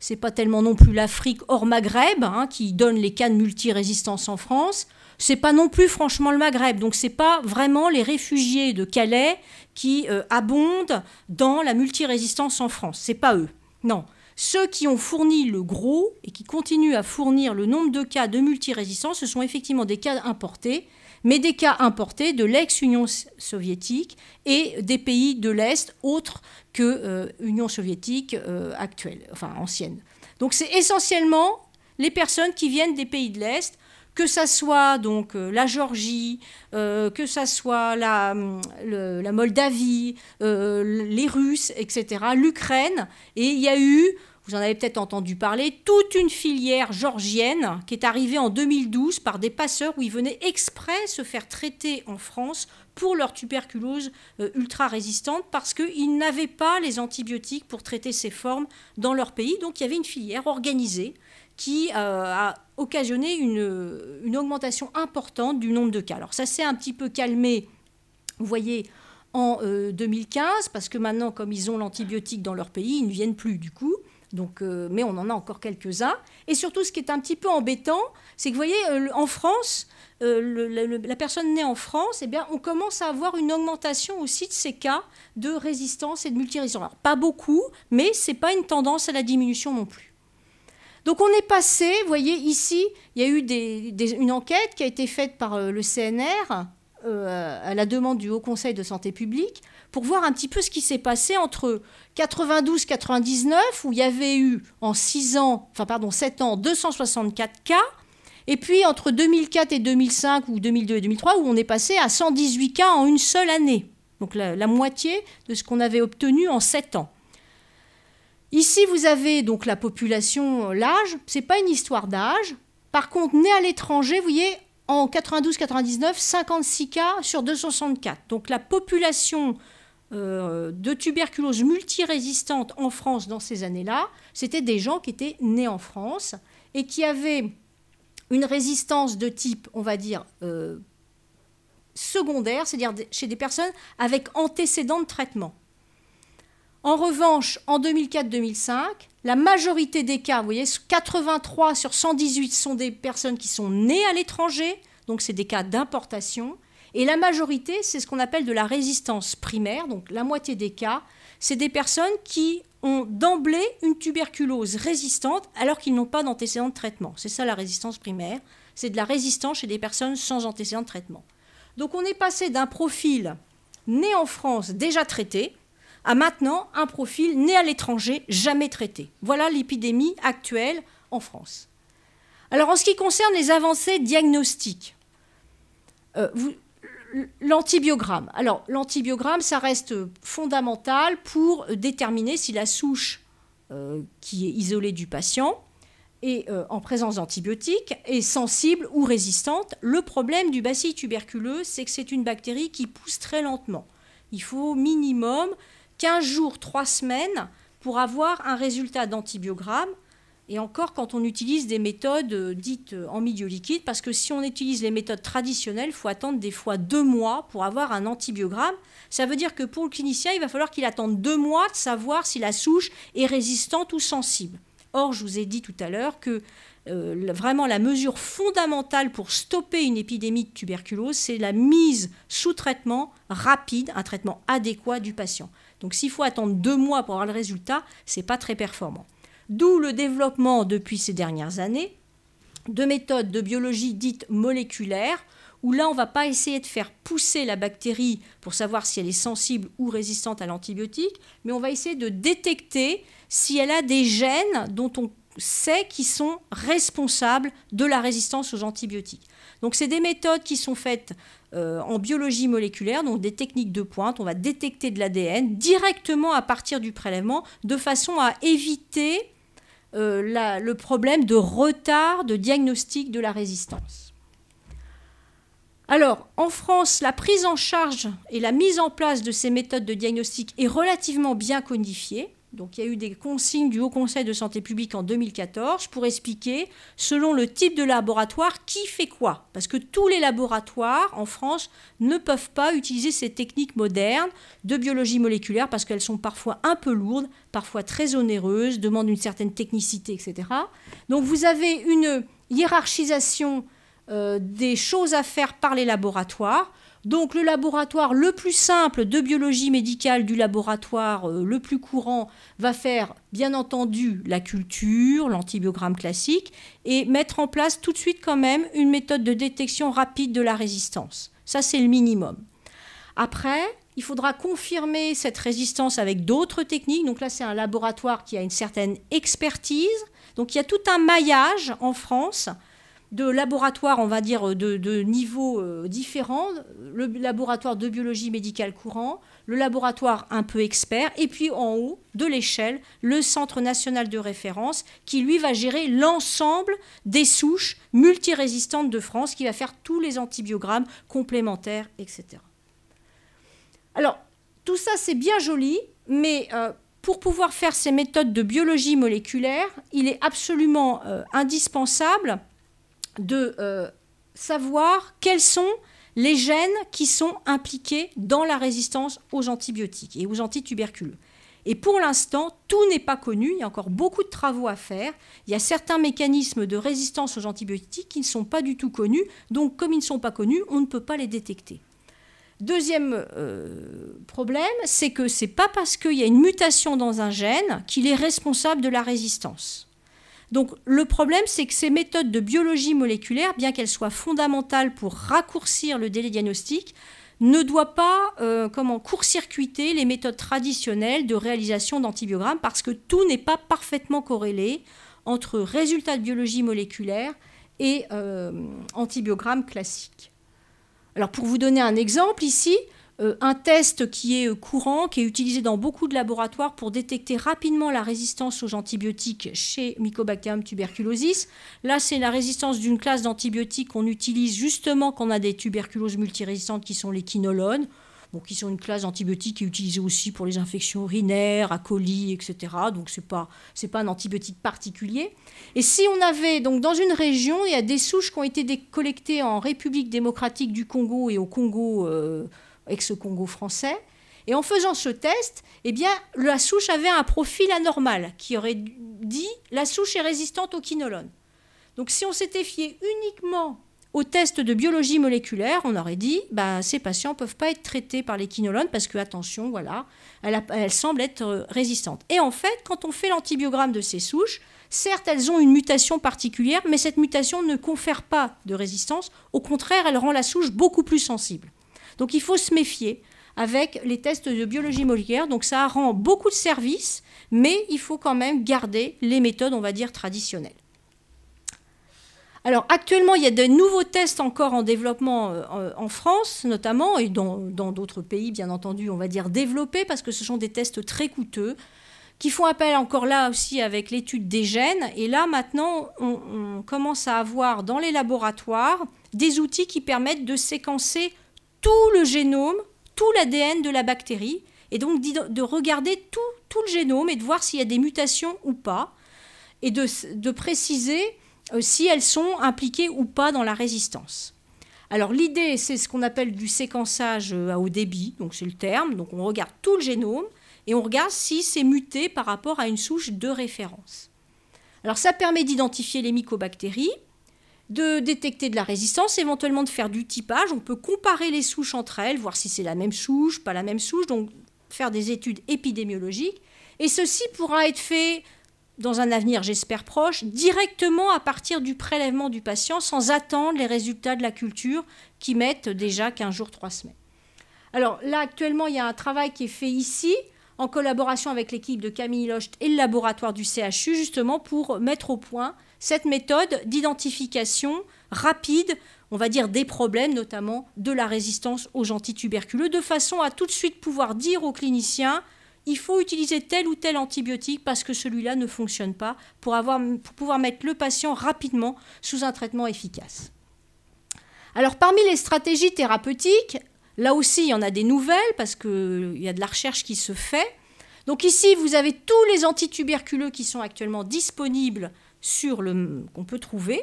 c'est pas tellement non plus l'Afrique hors Maghreb hein, qui donne les cas de multirésistance en France. C'est pas non plus franchement le Maghreb. Donc c'est pas vraiment les réfugiés de Calais qui euh, abondent dans la multirésistance en France. C'est pas eux. Non. Ceux qui ont fourni le gros et qui continuent à fournir le nombre de cas de multirésistance, ce sont effectivement des cas importés, mais des cas importés de l'ex-Union soviétique et des pays de l'Est autres que l'Union euh, soviétique euh, actuelle, enfin ancienne. Donc c'est essentiellement les personnes qui viennent des pays de l'Est, que ça soit donc euh, la Géorgie, que ça soit la hum, Moldavie, les Russes, etc., l'Ukraine, et il y a eu vous en avez peut-être entendu parler, toute une filière georgienne qui est arrivée en 2012 par des passeurs où ils venaient exprès se faire traiter en France pour leur tuberculose euh, ultra résistante parce qu'ils n'avaient pas les antibiotiques pour traiter ces formes dans leur pays. Donc il y avait une filière organisée qui euh, a occasionné une, augmentation importante du nombre de cas. Alors ça s'est un petit peu calmé, vous voyez, en 2015, euh, parce que maintenant, comme ils ont l'antibiotique dans leur pays, ils ne viennent plus du coup. Donc, euh, mais on en a encore quelques-uns. Et surtout, ce qui est un petit peu embêtant, c'est que vous voyez, euh, en France, euh, la personne née en France, eh on commence à avoir une augmentation aussi de ces cas de résistance et de multirésistance. Alors, pas beaucoup, mais ce n'est pas une tendance à la diminution non plus. Donc on est passé, vous voyez ici, il y a eu une enquête qui a été faite par le CNR à la demande du Haut Conseil de santé publique pour voir un petit peu ce qui s'est passé entre 92-99, où il y avait eu en 6 ans, enfin pardon, 7 ans, 264 cas, et puis entre 2004 et 2005, ou 2002 et 2003, où on est passé à 118 cas en une seule année. Donc la, moitié de ce qu'on avait obtenu en 7 ans. Ici, vous avez donc la population, euh, l'âge. Ce n'est pas une histoire d'âge. Par contre, né à l'étranger, vous voyez, en 92-99, 56 cas sur 264. Donc la population euh, de tuberculose multirésistante en France dans ces années-là, c'était des gens qui étaient nés en France et qui avaient une résistance de type, on va dire, euh, secondaire, c'est-à-dire chez des personnes avec antécédents de traitement. En revanche, en 2004-2005, la majorité des cas, vous voyez, 83 sur 118 sont des personnes qui sont nées à l'étranger, donc c'est des cas d'importation, et la majorité, c'est ce qu'on appelle de la résistance primaire, donc la moitié des cas, c'est des personnes qui ont d'emblée une tuberculose résistante alors qu'ils n'ont pas d'antécédent de traitement. C'est ça la résistance primaire, c'est de la résistance chez des personnes sans antécédent de traitement. Donc on est passé d'un profil né en France déjà traité à maintenant un profil né à l'étranger jamais traité. Voilà l'épidémie actuelle en France. Alors en ce qui concerne les avancées diagnostiques, euh, vous, l'antibiogramme. Alors, l'antibiogramme, ça reste fondamental pour déterminer si la souche euh, qui est isolée du patient et euh, en présence d'antibiotiques est sensible ou résistante. Le problème du bacille tuberculeux, c'est que c'est une bactérie qui pousse très lentement. Il faut minimum 15 jours, 3 semaines pour avoir un résultat d'antibiogramme et encore quand on utilise des méthodes euh, dites euh, en milieu liquide, parce que si on utilise les méthodes traditionnelles, il faut attendre des fois deux mois pour avoir un antibiogramme. Ça veut dire que pour le clinicien, il va falloir qu'il attende deux mois de savoir si la souche est résistante ou sensible. Or, je vous ai dit tout à l'heure que euh, vraiment la mesure fondamentale pour stopper une épidémie de tuberculose, c'est la mise sous traitement rapide, un traitement adéquat du patient. Donc s'il faut attendre deux mois pour avoir le résultat, ce n'est pas très performant d'où le développement depuis ces dernières années de méthodes de biologie dites moléculaires, où là on ne va pas essayer de faire pousser la bactérie pour savoir si elle est sensible ou résistante à l'antibiotique, mais on va essayer de détecter si elle a des gènes dont on sait qu'ils sont responsables de la résistance aux antibiotiques. Donc c'est des méthodes qui sont faites euh, en biologie moléculaire, donc des techniques de pointe. On va détecter de l'ADN directement à partir du prélèvement de façon à éviter euh, le problème de retard de diagnostic de la résistance. Alors, en France, la prise en charge et la mise en place de ces méthodes de diagnostic est relativement bien codifiée. Donc il y a eu des consignes du Haut Conseil de santé publique en 2014 pour expliquer, selon le type de laboratoire, qui fait quoi. Parce que tous les laboratoires en France ne peuvent pas utiliser ces techniques modernes de biologie moléculaire parce qu'elles sont parfois un peu lourdes, parfois très onéreuses, demandent une certaine technicité, etc. Donc vous avez une hiérarchisation euh, des choses à faire par les laboratoires donc le laboratoire le plus simple de biologie médicale du laboratoire euh, le plus courant va faire bien entendu la culture, l'antibiogramme classique et mettre en place tout de suite quand même une méthode de détection rapide de la résistance. Ça c'est le minimum. Après, il faudra confirmer cette résistance avec d'autres techniques. Donc là, c'est un laboratoire qui a une certaine expertise. Donc il y a tout un maillage en France de laboratoires, on va dire, de, niveaux euh, différents. Le laboratoire de biologie médicale courant, le laboratoire un peu expert, et puis en haut de l'échelle, le centre national de référence, qui lui va gérer l'ensemble des souches multirésistantes de France, qui va faire tous les antibiogrammes complémentaires, etc. Alors, tout ça, c'est bien joli, mais... Euh, pour pouvoir faire ces méthodes de biologie moléculaire, il est absolument euh, indispensable de euh, savoir quels sont les gènes qui sont impliqués dans la résistance aux antibiotiques et aux antituberculeux. Et pour l'instant, tout n'est pas connu, il y a encore beaucoup de travaux à faire. Il y a certains mécanismes de résistance aux antibiotiques qui ne sont pas du tout connus, donc comme ils ne sont pas connus, on ne peut pas les détecter. Deuxième euh, problème, c'est que ce n'est pas parce qu'il y a une mutation dans un gène qu'il est responsable de la résistance. Donc le problème, c'est que ces méthodes de biologie moléculaire, bien qu'elles soient fondamentales pour raccourcir le délai diagnostique, ne doivent pas euh, comment court-circuiter les méthodes traditionnelles de réalisation d'antibiogrammes parce que tout n'est pas parfaitement corrélé entre résultats de biologie moléculaire et euh, antibiogrammes classiques. Alors pour vous donner un exemple ici, euh, un test qui est euh, courant, qui est utilisé dans beaucoup de laboratoires pour détecter rapidement la résistance aux antibiotiques chez Mycobacterium tuberculosis. Là, c'est la résistance d'une classe d'antibiotiques qu'on utilise justement quand on a des tuberculoses multirésistantes qui sont les quinolones. Donc, qui sont une classe d'antibiotiques qui est utilisée aussi pour les infections urinaires, à colis, etc. Donc ce n'est pas, pas un antibiotique particulier. Et si on avait, donc dans une région, il y a des souches qui ont été collectées en République démocratique du Congo et au Congo euh, ex-Congo français. Et en faisant ce test, eh bien, la souche avait un profil anormal qui aurait dit la souche est résistante au quinolone. Donc si on s'était fié uniquement au test de biologie moléculaire, on aurait dit bah, ces patients ne peuvent pas être traités par les quinolones parce que, attention, voilà, elle semble être euh, résistante. Et en fait, quand on fait l'antibiogramme de ces souches, certes, elles ont une mutation particulière, mais cette mutation ne confère pas de résistance. Au contraire, elle rend la souche beaucoup plus sensible. Donc il faut se méfier avec les tests de biologie moléculaire. Donc ça rend beaucoup de services, mais il faut quand même garder les méthodes, on va dire, traditionnelles. Alors actuellement, il y a de nouveaux tests encore en développement euh, en France, notamment, et dans d'autres pays, bien entendu, on va dire développés, parce que ce sont des tests très coûteux, qui font appel encore là aussi avec l'étude des gènes. Et là, maintenant, on, commence à avoir dans les laboratoires des outils qui permettent de séquencer tout le génome, tout l'ADN de la bactérie, et donc de regarder tout, le génome et de voir s'il y a des mutations ou pas, et de, de préciser euh, si elles sont impliquées ou pas dans la résistance. Alors l'idée, c'est ce qu'on appelle du séquençage euh, à haut débit, donc c'est le terme, donc on regarde tout le génome et on regarde si c'est muté par rapport à une souche de référence. Alors ça permet d'identifier les mycobactéries, de détecter de la résistance, éventuellement de faire du typage. On peut comparer les souches entre elles, voir si c'est la même souche, pas la même souche, donc faire des études épidémiologiques. Et ceci pourra être fait dans un avenir, j'espère proche, directement à partir du prélèvement du patient, sans attendre les résultats de la culture qui mettent déjà 15 jours, 3 semaines. Alors là, actuellement, il y a un travail qui est fait ici, en collaboration avec l'équipe de Camille Locht et le laboratoire du CHU, justement pour mettre au point cette méthode d'identification rapide, on va dire, des problèmes, notamment de la résistance aux antituberculeux, de façon à tout de suite pouvoir dire aux cliniciens, il faut utiliser tel ou tel antibiotique parce que celui-là ne fonctionne pas, pour, pour pouvoir mettre le patient rapidement sous un traitement efficace. Alors parmi les stratégies thérapeutiques, là aussi il y en a des nouvelles parce qu'il euh, y a de la recherche qui se fait. Donc ici, vous avez tous les antituberculeux qui sont actuellement disponibles sur le qu'on peut trouver.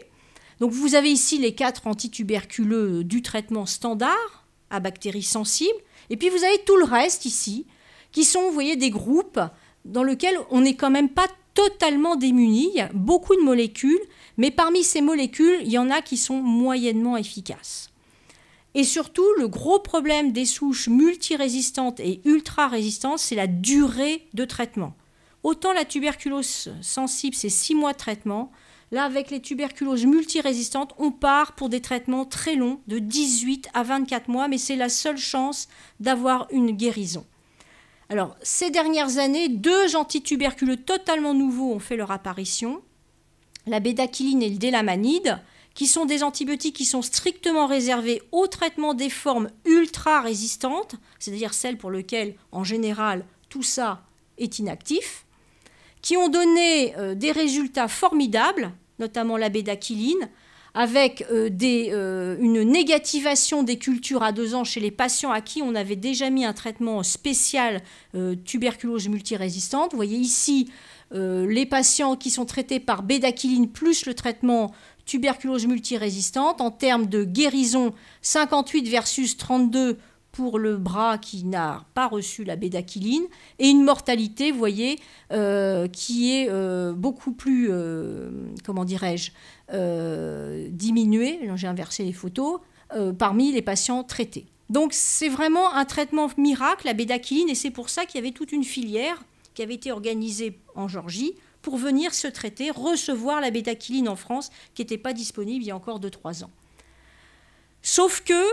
Donc vous avez ici les quatre antituberculeux du traitement standard à bactéries sensibles, et puis vous avez tout le reste ici, qui sont, vous voyez, des groupes dans lesquels on n'est quand même pas totalement démunis. Il y a beaucoup de molécules, mais parmi ces molécules, il y en a qui sont moyennement efficaces. Et surtout, le gros problème des souches multirésistantes et ultra-résistantes, c'est la durée de traitement. Autant la tuberculose sensible, c'est 6 mois de traitement. Là, avec les tuberculoses multirésistantes, on part pour des traitements très longs, de 18 à 24 mois, mais c'est la seule chance d'avoir une guérison. Alors, ces dernières années, deux antituberculeux totalement nouveaux ont fait leur apparition, la bédaquiline et le délamanide, qui sont des antibiotiques qui sont strictement réservés au traitement des formes ultra résistantes, c'est-à-dire celles pour lesquelles, en général, tout ça est inactif qui ont donné euh, des résultats formidables, notamment la bédaquiline, avec euh, euh, une négativation des cultures à deux ans chez les patients à qui on avait déjà mis un traitement spécial tuberculose multirésistante. Vous voyez ici les patients qui sont traités par bédaquiline plus le traitement tuberculose multirésistante en termes de guérison 58 versus 32 pour le bras qui n'a pas reçu la bédaquiline, et une mortalité, vous voyez, euh, qui est euh, beaucoup plus, euh, comment dirais-je, diminuée, j'ai inversé les photos, parmi les patients traités. Donc c'est vraiment un traitement miracle, la bédaquiline, et c'est pour ça qu'il y avait toute une filière qui avait été organisée en Georgie pour venir se traiter, recevoir la bédaquiline en France, qui n'était pas disponible il y a encore 2-3 ans. Sauf que,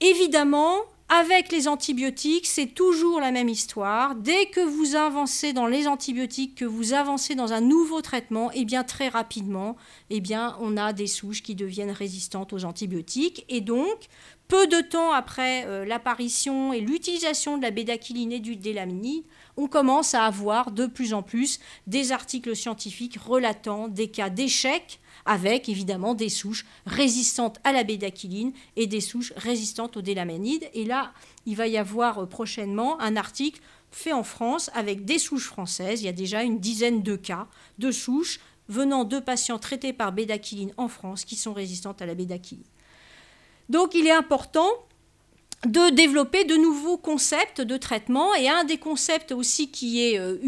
évidemment, avec les antibiotiques, c'est toujours la même histoire. Dès que vous avancez dans les antibiotiques, que vous avancez dans un nouveau traitement, eh bien très rapidement, eh bien on a des souches qui deviennent résistantes aux antibiotiques et donc peu de temps après euh, l'apparition et l'utilisation de la bédakilinée du Delamini, on commence à avoir de plus en plus des articles scientifiques relatant des cas d'échec avec évidemment des souches résistantes à la bédaquiline et des souches résistantes aux délaménides. Et là, il va y avoir euh, prochainement un article fait en France avec des souches françaises. Il y a déjà une dizaine de cas de souches venant de patients traités par bédaquiline en France qui sont résistantes à la bédakiline. Donc il est important de développer de nouveaux concepts de traitement et un des concepts aussi qui est euh,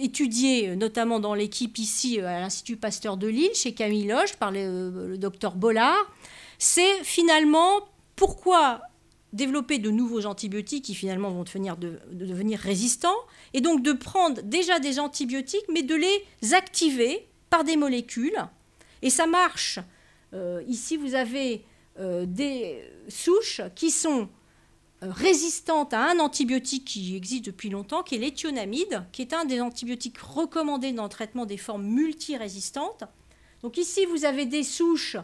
étudié euh, notamment dans l'équipe ici euh, à l'Institut Pasteur de Lille, chez Camille Loge, par euh, le, docteur Bollard, c'est finalement pourquoi développer de nouveaux antibiotiques qui finalement vont devenir, résistants, et donc de prendre déjà des antibiotiques, mais de les activer par des molécules. Et ça marche. ici, vous avez des souches qui sont euh, résistante à un antibiotique qui existe depuis longtemps, qui est l'éthionamide, qui est un des antibiotiques recommandés dans le traitement des formes multirésistantes. Donc ici, vous avez des souches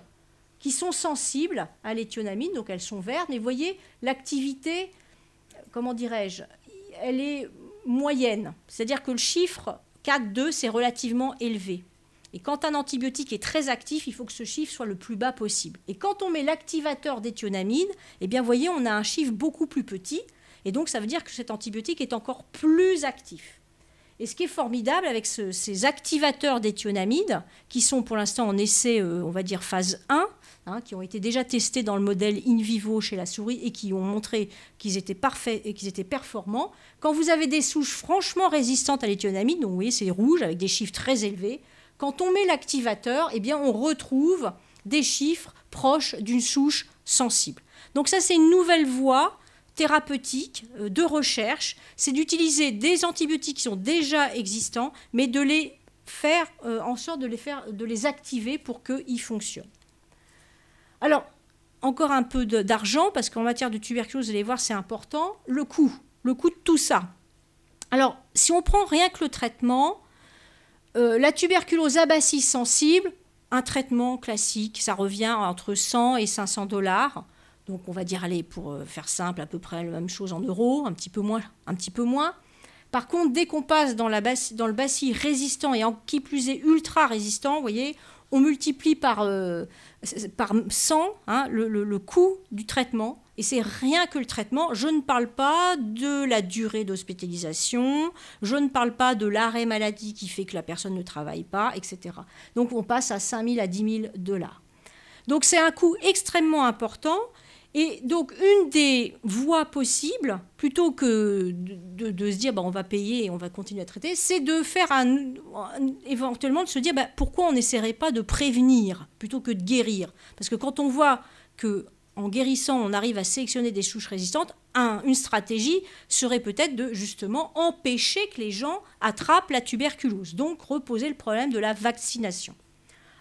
qui sont sensibles à l'éthionamide, donc elles sont vertes, mais voyez, l'activité, comment dirais-je, elle est moyenne, c'est-à-dire que le chiffre 4,2, c'est relativement élevé. Et quand un antibiotique est très actif, il faut que ce chiffre soit le plus bas possible. Et quand on met l'activateur d'éthionamide, eh bien, voyez, on a un chiffre beaucoup plus petit. Et donc, ça veut dire que cet antibiotique est encore plus actif. Et ce qui est formidable avec ces activateurs d'éthionamide, qui sont pour l'instant en essai, euh, on va dire, phase 1, hein, qui ont été déjà testés dans le modèle in vivo chez la souris et qui ont montré qu'ils étaient parfaits et qu'ils étaient performants, quand vous avez des souches franchement résistantes à l'éthionamide, donc vous voyez, c'est rouge avec des chiffres très élevés, quand on met l'activateur, eh bien, on retrouve des chiffres proches d'une souche sensible. Donc ça, c'est une nouvelle voie thérapeutique euh, de recherche. C'est d'utiliser des antibiotiques qui sont déjà existants, mais de les faire euh, en sorte de les, faire, de les activer pour qu'ils fonctionnent. Alors, encore un peu d'argent, parce qu'en matière de tuberculose, vous allez voir, c'est important. Le coût, le coût de tout ça. Alors, si on prend rien que le traitement, euh, la tuberculose bassis sensible, un traitement classique, ça revient entre 100 et 500 dollars. Donc on va dire, allez, pour euh, faire simple, à peu près la même chose en euros, un petit peu moins. Un petit peu moins. Par contre, dès qu'on passe dans, la dans le bassi résistant et en qui plus est ultra résistant, vous voyez, on multiplie par, 100 euh, hein, le, le, coût du traitement. Et c'est rien que le traitement. Je ne parle pas de la durée d'hospitalisation, je ne parle pas de l'arrêt maladie qui fait que la personne ne travaille pas, etc. Donc on passe à 5 000 à 10 000 dollars. Donc c'est un coût extrêmement important et donc, une des voies possibles, plutôt que de, se dire bah, on va payer et on va continuer à traiter, c'est de faire éventuellement de se dire bah, pourquoi on n'essaierait pas de prévenir plutôt que de guérir Parce que quand on voit que en guérissant, on arrive à sélectionner des souches résistantes, une stratégie serait peut-être de justement empêcher que les gens attrapent la tuberculose, donc reposer le problème de la vaccination.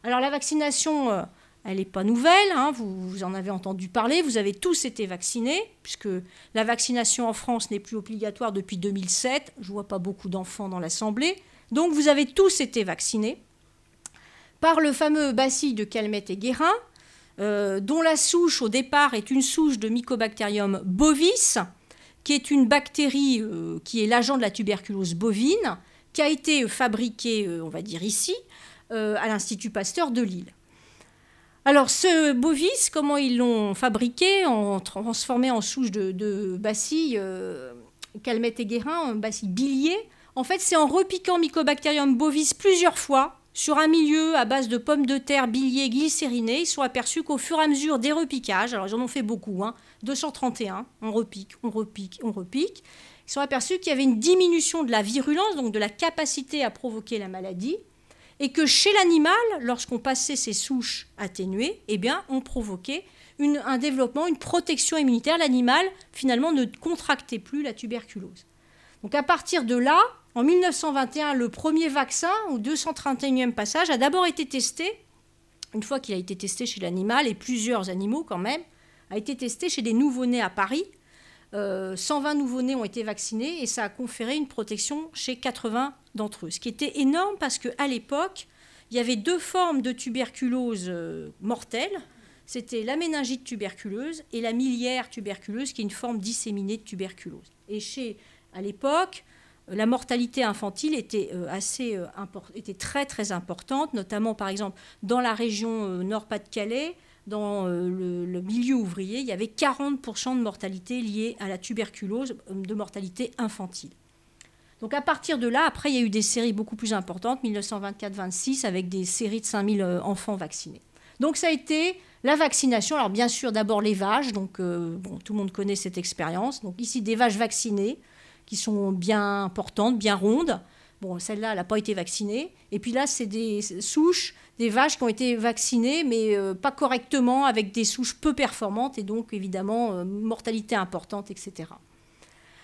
Alors la vaccination, euh, elle n'est pas nouvelle, hein, vous, en avez entendu parler, vous avez tous été vaccinés, puisque la vaccination en France n'est plus obligatoire depuis 2007, je ne vois pas beaucoup d'enfants dans l'Assemblée, donc vous avez tous été vaccinés par le fameux bacille de Calmette et Guérin, euh, dont la souche au départ est une souche de Mycobacterium bovis, qui est une bactérie euh, qui est l'agent de la tuberculose bovine, qui a été fabriquée, euh, on va dire ici, à l'Institut Pasteur de Lille. Alors, ce bovis, comment ils l'ont fabriqué en transformé en souche de, de euh, Calmette et Guérin, bacille bilier. En fait, c'est en repiquant Mycobacterium bovis plusieurs fois sur un milieu à base de pommes de terre, bilier, glycérinées. Ils sont aperçus qu'au fur et à mesure des repiquages, alors ils en ont fait beaucoup, 231, hein, on repique, on repique, on repique, ils sont aperçus qu'il y avait une diminution de la virulence, donc de la capacité à provoquer la maladie et que chez l'animal, lorsqu'on passait ces souches atténuées, eh bien, on provoquait un développement, une protection immunitaire. L'animal, finalement, ne contractait plus la tuberculose. Donc à partir de là, en 1921, le premier vaccin, au 231e passage, a d'abord été testé, une fois qu'il a été testé chez l'animal, et plusieurs animaux quand même, a été testé chez des nouveau-nés à Paris, 120 euh, nouveau-nés ont été vaccinés et ça a conféré une protection chez 80 d'entre eux, ce qui était énorme parce qu'à l'époque, il y avait deux formes de tuberculose euh, mortelle. C'était la méningite tuberculeuse et la miliaire tuberculeuse, qui est une forme disséminée de tuberculose. Et chez, à l'époque, euh, la mortalité infantile était, était très très importante, notamment par exemple dans la région Nord-Pas-de-Calais, dans euh, le, milieu ouvrier, il y avait 40% de mortalité liée à la tuberculose, euh, de mortalité infantile. Donc à partir de là, après, il y a eu des séries beaucoup plus importantes, 1924-26, avec des séries de 5000 euh, enfants vaccinés. Donc ça a été la vaccination. Alors bien sûr, d'abord les vaches. Donc bon, tout le monde connaît cette expérience. Donc ici, des vaches vaccinées qui sont bien importantes, bien rondes. Bon, celle-là, elle n'a pas été vaccinée. Et puis là, c'est des souches des vaches qui ont été vaccinées, mais euh, pas correctement, avec des souches peu performantes, et donc évidemment euh, mortalité importante, etc.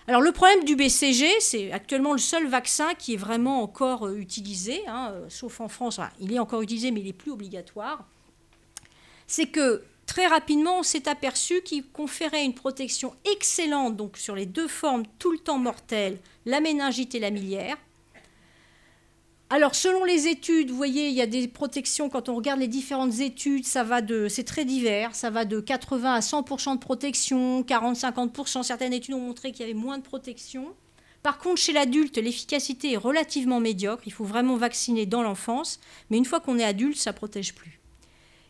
Alors le problème du BCG, c'est actuellement le seul vaccin qui est vraiment encore euh, utilisé, hein, sauf en France, il est encore utilisé, mais il n'est plus obligatoire, c'est que très rapidement, on s'est aperçu qu'il conférait une protection excellente donc, sur les deux formes tout le temps mortelles, la méningite et la miliaire, alors, selon les études, vous voyez, il y a des protections, quand on regarde les différentes études, ça va de, c'est très divers, ça va de 80 à 100% de protection, 40-50%, certaines études ont montré qu'il y avait moins de protection. Par contre, chez l'adulte, l'efficacité est relativement médiocre, il faut vraiment vacciner dans l'enfance, mais une fois qu'on est adulte, ça ne protège plus.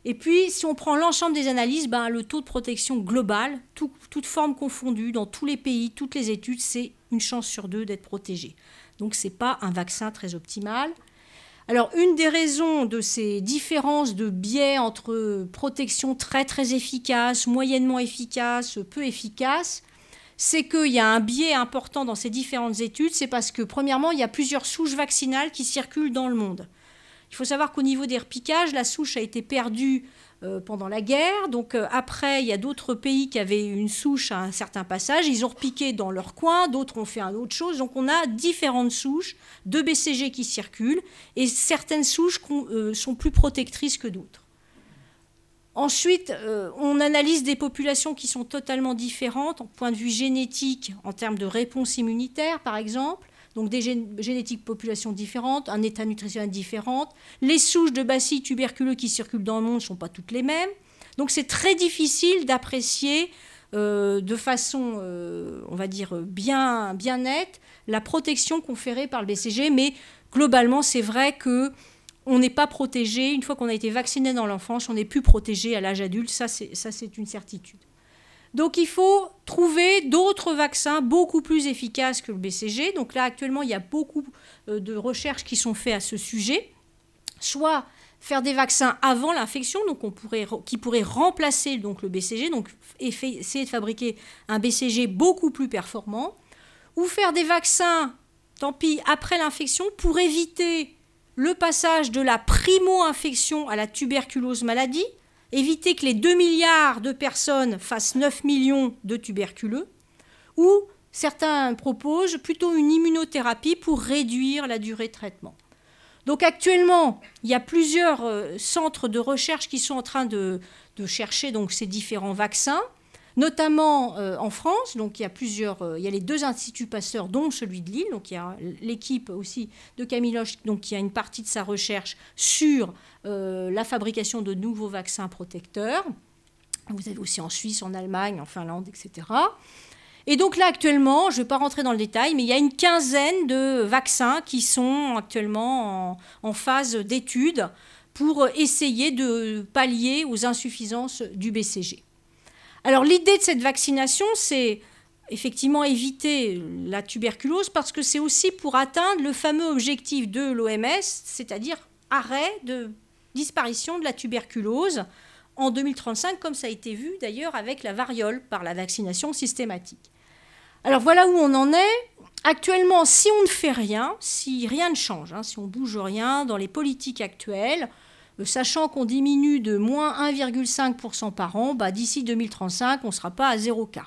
Et puis, si on prend l'ensemble des analyses, ben, le taux de protection global, toutes toute forme confondue, dans tous les pays, toutes les études, c'est une chance sur deux d'être protégé. Donc ce n'est pas un vaccin très optimal. Alors une des raisons de ces différences de biais entre protection très très efficace, moyennement efficace, peu efficace, c'est qu'il y a un biais important dans ces différentes études, c'est parce que premièrement, il y a plusieurs souches vaccinales qui circulent dans le monde. Il faut savoir qu'au niveau des repiquages, la souche a été perdue euh, pendant la guerre. Donc euh, après, il y a d'autres pays qui avaient une souche à un certain passage. Ils ont repiqué dans leur coin, d'autres ont fait un autre chose. Donc on a différentes souches de BCG qui circulent et certaines souches euh, sont plus protectrices que d'autres. Ensuite, on analyse des populations qui sont totalement différentes en point de vue génétique, en termes de réponse immunitaire par exemple donc des génétiques populations différentes, un état nutritionnel différent. Les souches de bacilles tuberculeux qui circulent dans le monde ne sont pas toutes les mêmes. Donc c'est très difficile d'apprécier euh, de façon, euh, on va dire, bien, bien nette la protection conférée par le BCG. Mais globalement, c'est vrai que on n'est pas protégé. Une fois qu'on a été vacciné dans l'enfance, on n'est plus protégé à l'âge adulte. Ça, c'est une certitude. Donc il faut trouver d'autres vaccins beaucoup plus efficaces que le BCG. Donc là, actuellement, il y a beaucoup euh, de recherches qui sont faites à ce sujet. Soit faire des vaccins avant l'infection, donc qui pourraient remplacer le BCG, donc essayer de fabriquer un BCG beaucoup plus performant, ou faire des vaccins, tant pis, après l'infection pour éviter le passage de la primo-infection à la tuberculose maladie, éviter que les 2 milliards de personnes fassent 9 millions de tuberculeux, ou certains proposent plutôt une immunothérapie pour réduire la durée de traitement. Donc actuellement, il y a plusieurs euh, centres de recherche qui sont en train de, chercher ces différents vaccins notamment euh, en France. Donc il y a plusieurs, euh, il y a les deux instituts Pasteur, dont celui de Lille. Donc il y a l'équipe aussi de Camiloche qui a une partie de sa recherche sur euh, la fabrication de nouveaux vaccins protecteurs. Vous avez aussi en Suisse, en Allemagne, en Finlande, etc. Et donc là, actuellement, je ne vais pas rentrer dans le détail, mais il y a une quinzaine de vaccins qui sont actuellement en, en phase d'étude pour essayer de pallier aux insuffisances du BCG. Alors l'idée de cette vaccination, c'est effectivement éviter la tuberculose parce que c'est aussi pour atteindre le fameux objectif de l'OMS, c'est-à-dire arrêt de disparition de la tuberculose en 2035, comme ça a été vu d'ailleurs avec la variole par la vaccination systématique. Alors voilà où on en est. Actuellement, si on ne fait rien, si rien ne change, hein, si on bouge rien dans les politiques actuelles, sachant qu'on diminue de moins 1,5% par an, bah, d'ici 2035, on ne sera pas à 0 cas.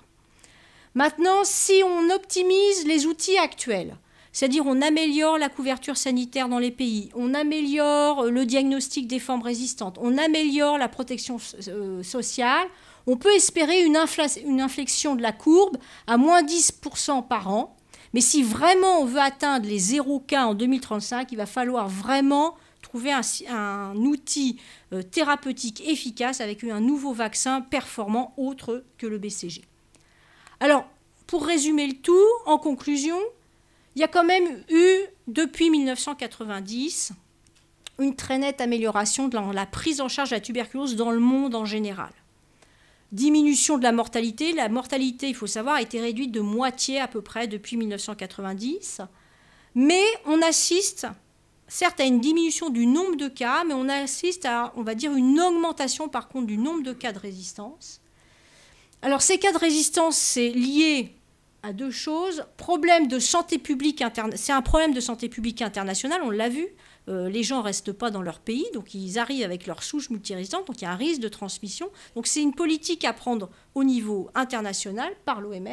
Maintenant, si on optimise les outils actuels, c'est-à-dire on améliore la couverture sanitaire dans les pays, on améliore euh, le diagnostic des formes résistantes, on améliore la protection euh, sociale, on peut espérer une, une inflexion de la courbe à moins 10% par an. Mais si vraiment on veut atteindre les 0 cas en 2035, il va falloir vraiment trouver un, outil euh, thérapeutique efficace avec un nouveau vaccin performant autre que le BCG. Alors, pour résumer le tout, en conclusion, il y a quand même eu, depuis 1990, une très nette amélioration de la prise en charge de la tuberculose dans le monde en général diminution de la mortalité. La mortalité, il faut savoir, a été réduite de moitié à peu près depuis 1990. Mais on assiste certes à une diminution du nombre de cas, mais on assiste à, on va dire, une augmentation par contre du nombre de cas de résistance. Alors ces cas de résistance, c'est lié à deux choses. Problème de santé publique c'est un problème de santé publique internationale, on l'a vu. Euh, les gens restent pas dans leur pays, donc ils arrivent avec leur souche multirésistante, donc il y a un risque de transmission. Donc c'est une politique à prendre au niveau international par l'OMS.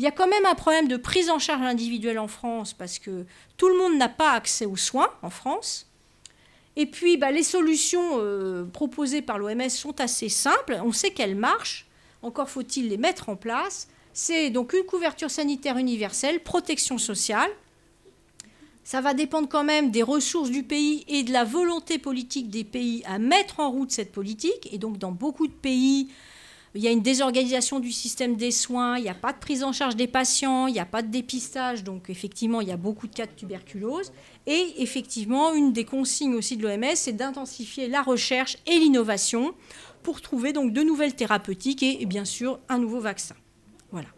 Il y a quand même un problème de prise en charge individuelle en France parce que tout le monde n'a pas accès aux soins en France. Et puis, bah, les solutions euh, proposées par l'OMS sont assez simples. On sait qu'elles marchent. Encore faut-il les mettre en place. C'est donc une couverture sanitaire universelle, protection sociale. Ça va dépendre quand même des ressources du pays et de la volonté politique des pays à mettre en route cette politique. Et donc, dans beaucoup de pays, il y a une désorganisation du système des soins, il n'y a pas de prise en charge des patients, il n'y a pas de dépistage, donc effectivement, il y a beaucoup de cas de tuberculose. Et effectivement, une des consignes aussi de l'OMS, c'est d'intensifier la recherche et l'innovation pour trouver donc de nouvelles thérapeutiques et, bien sûr un nouveau vaccin. Voilà.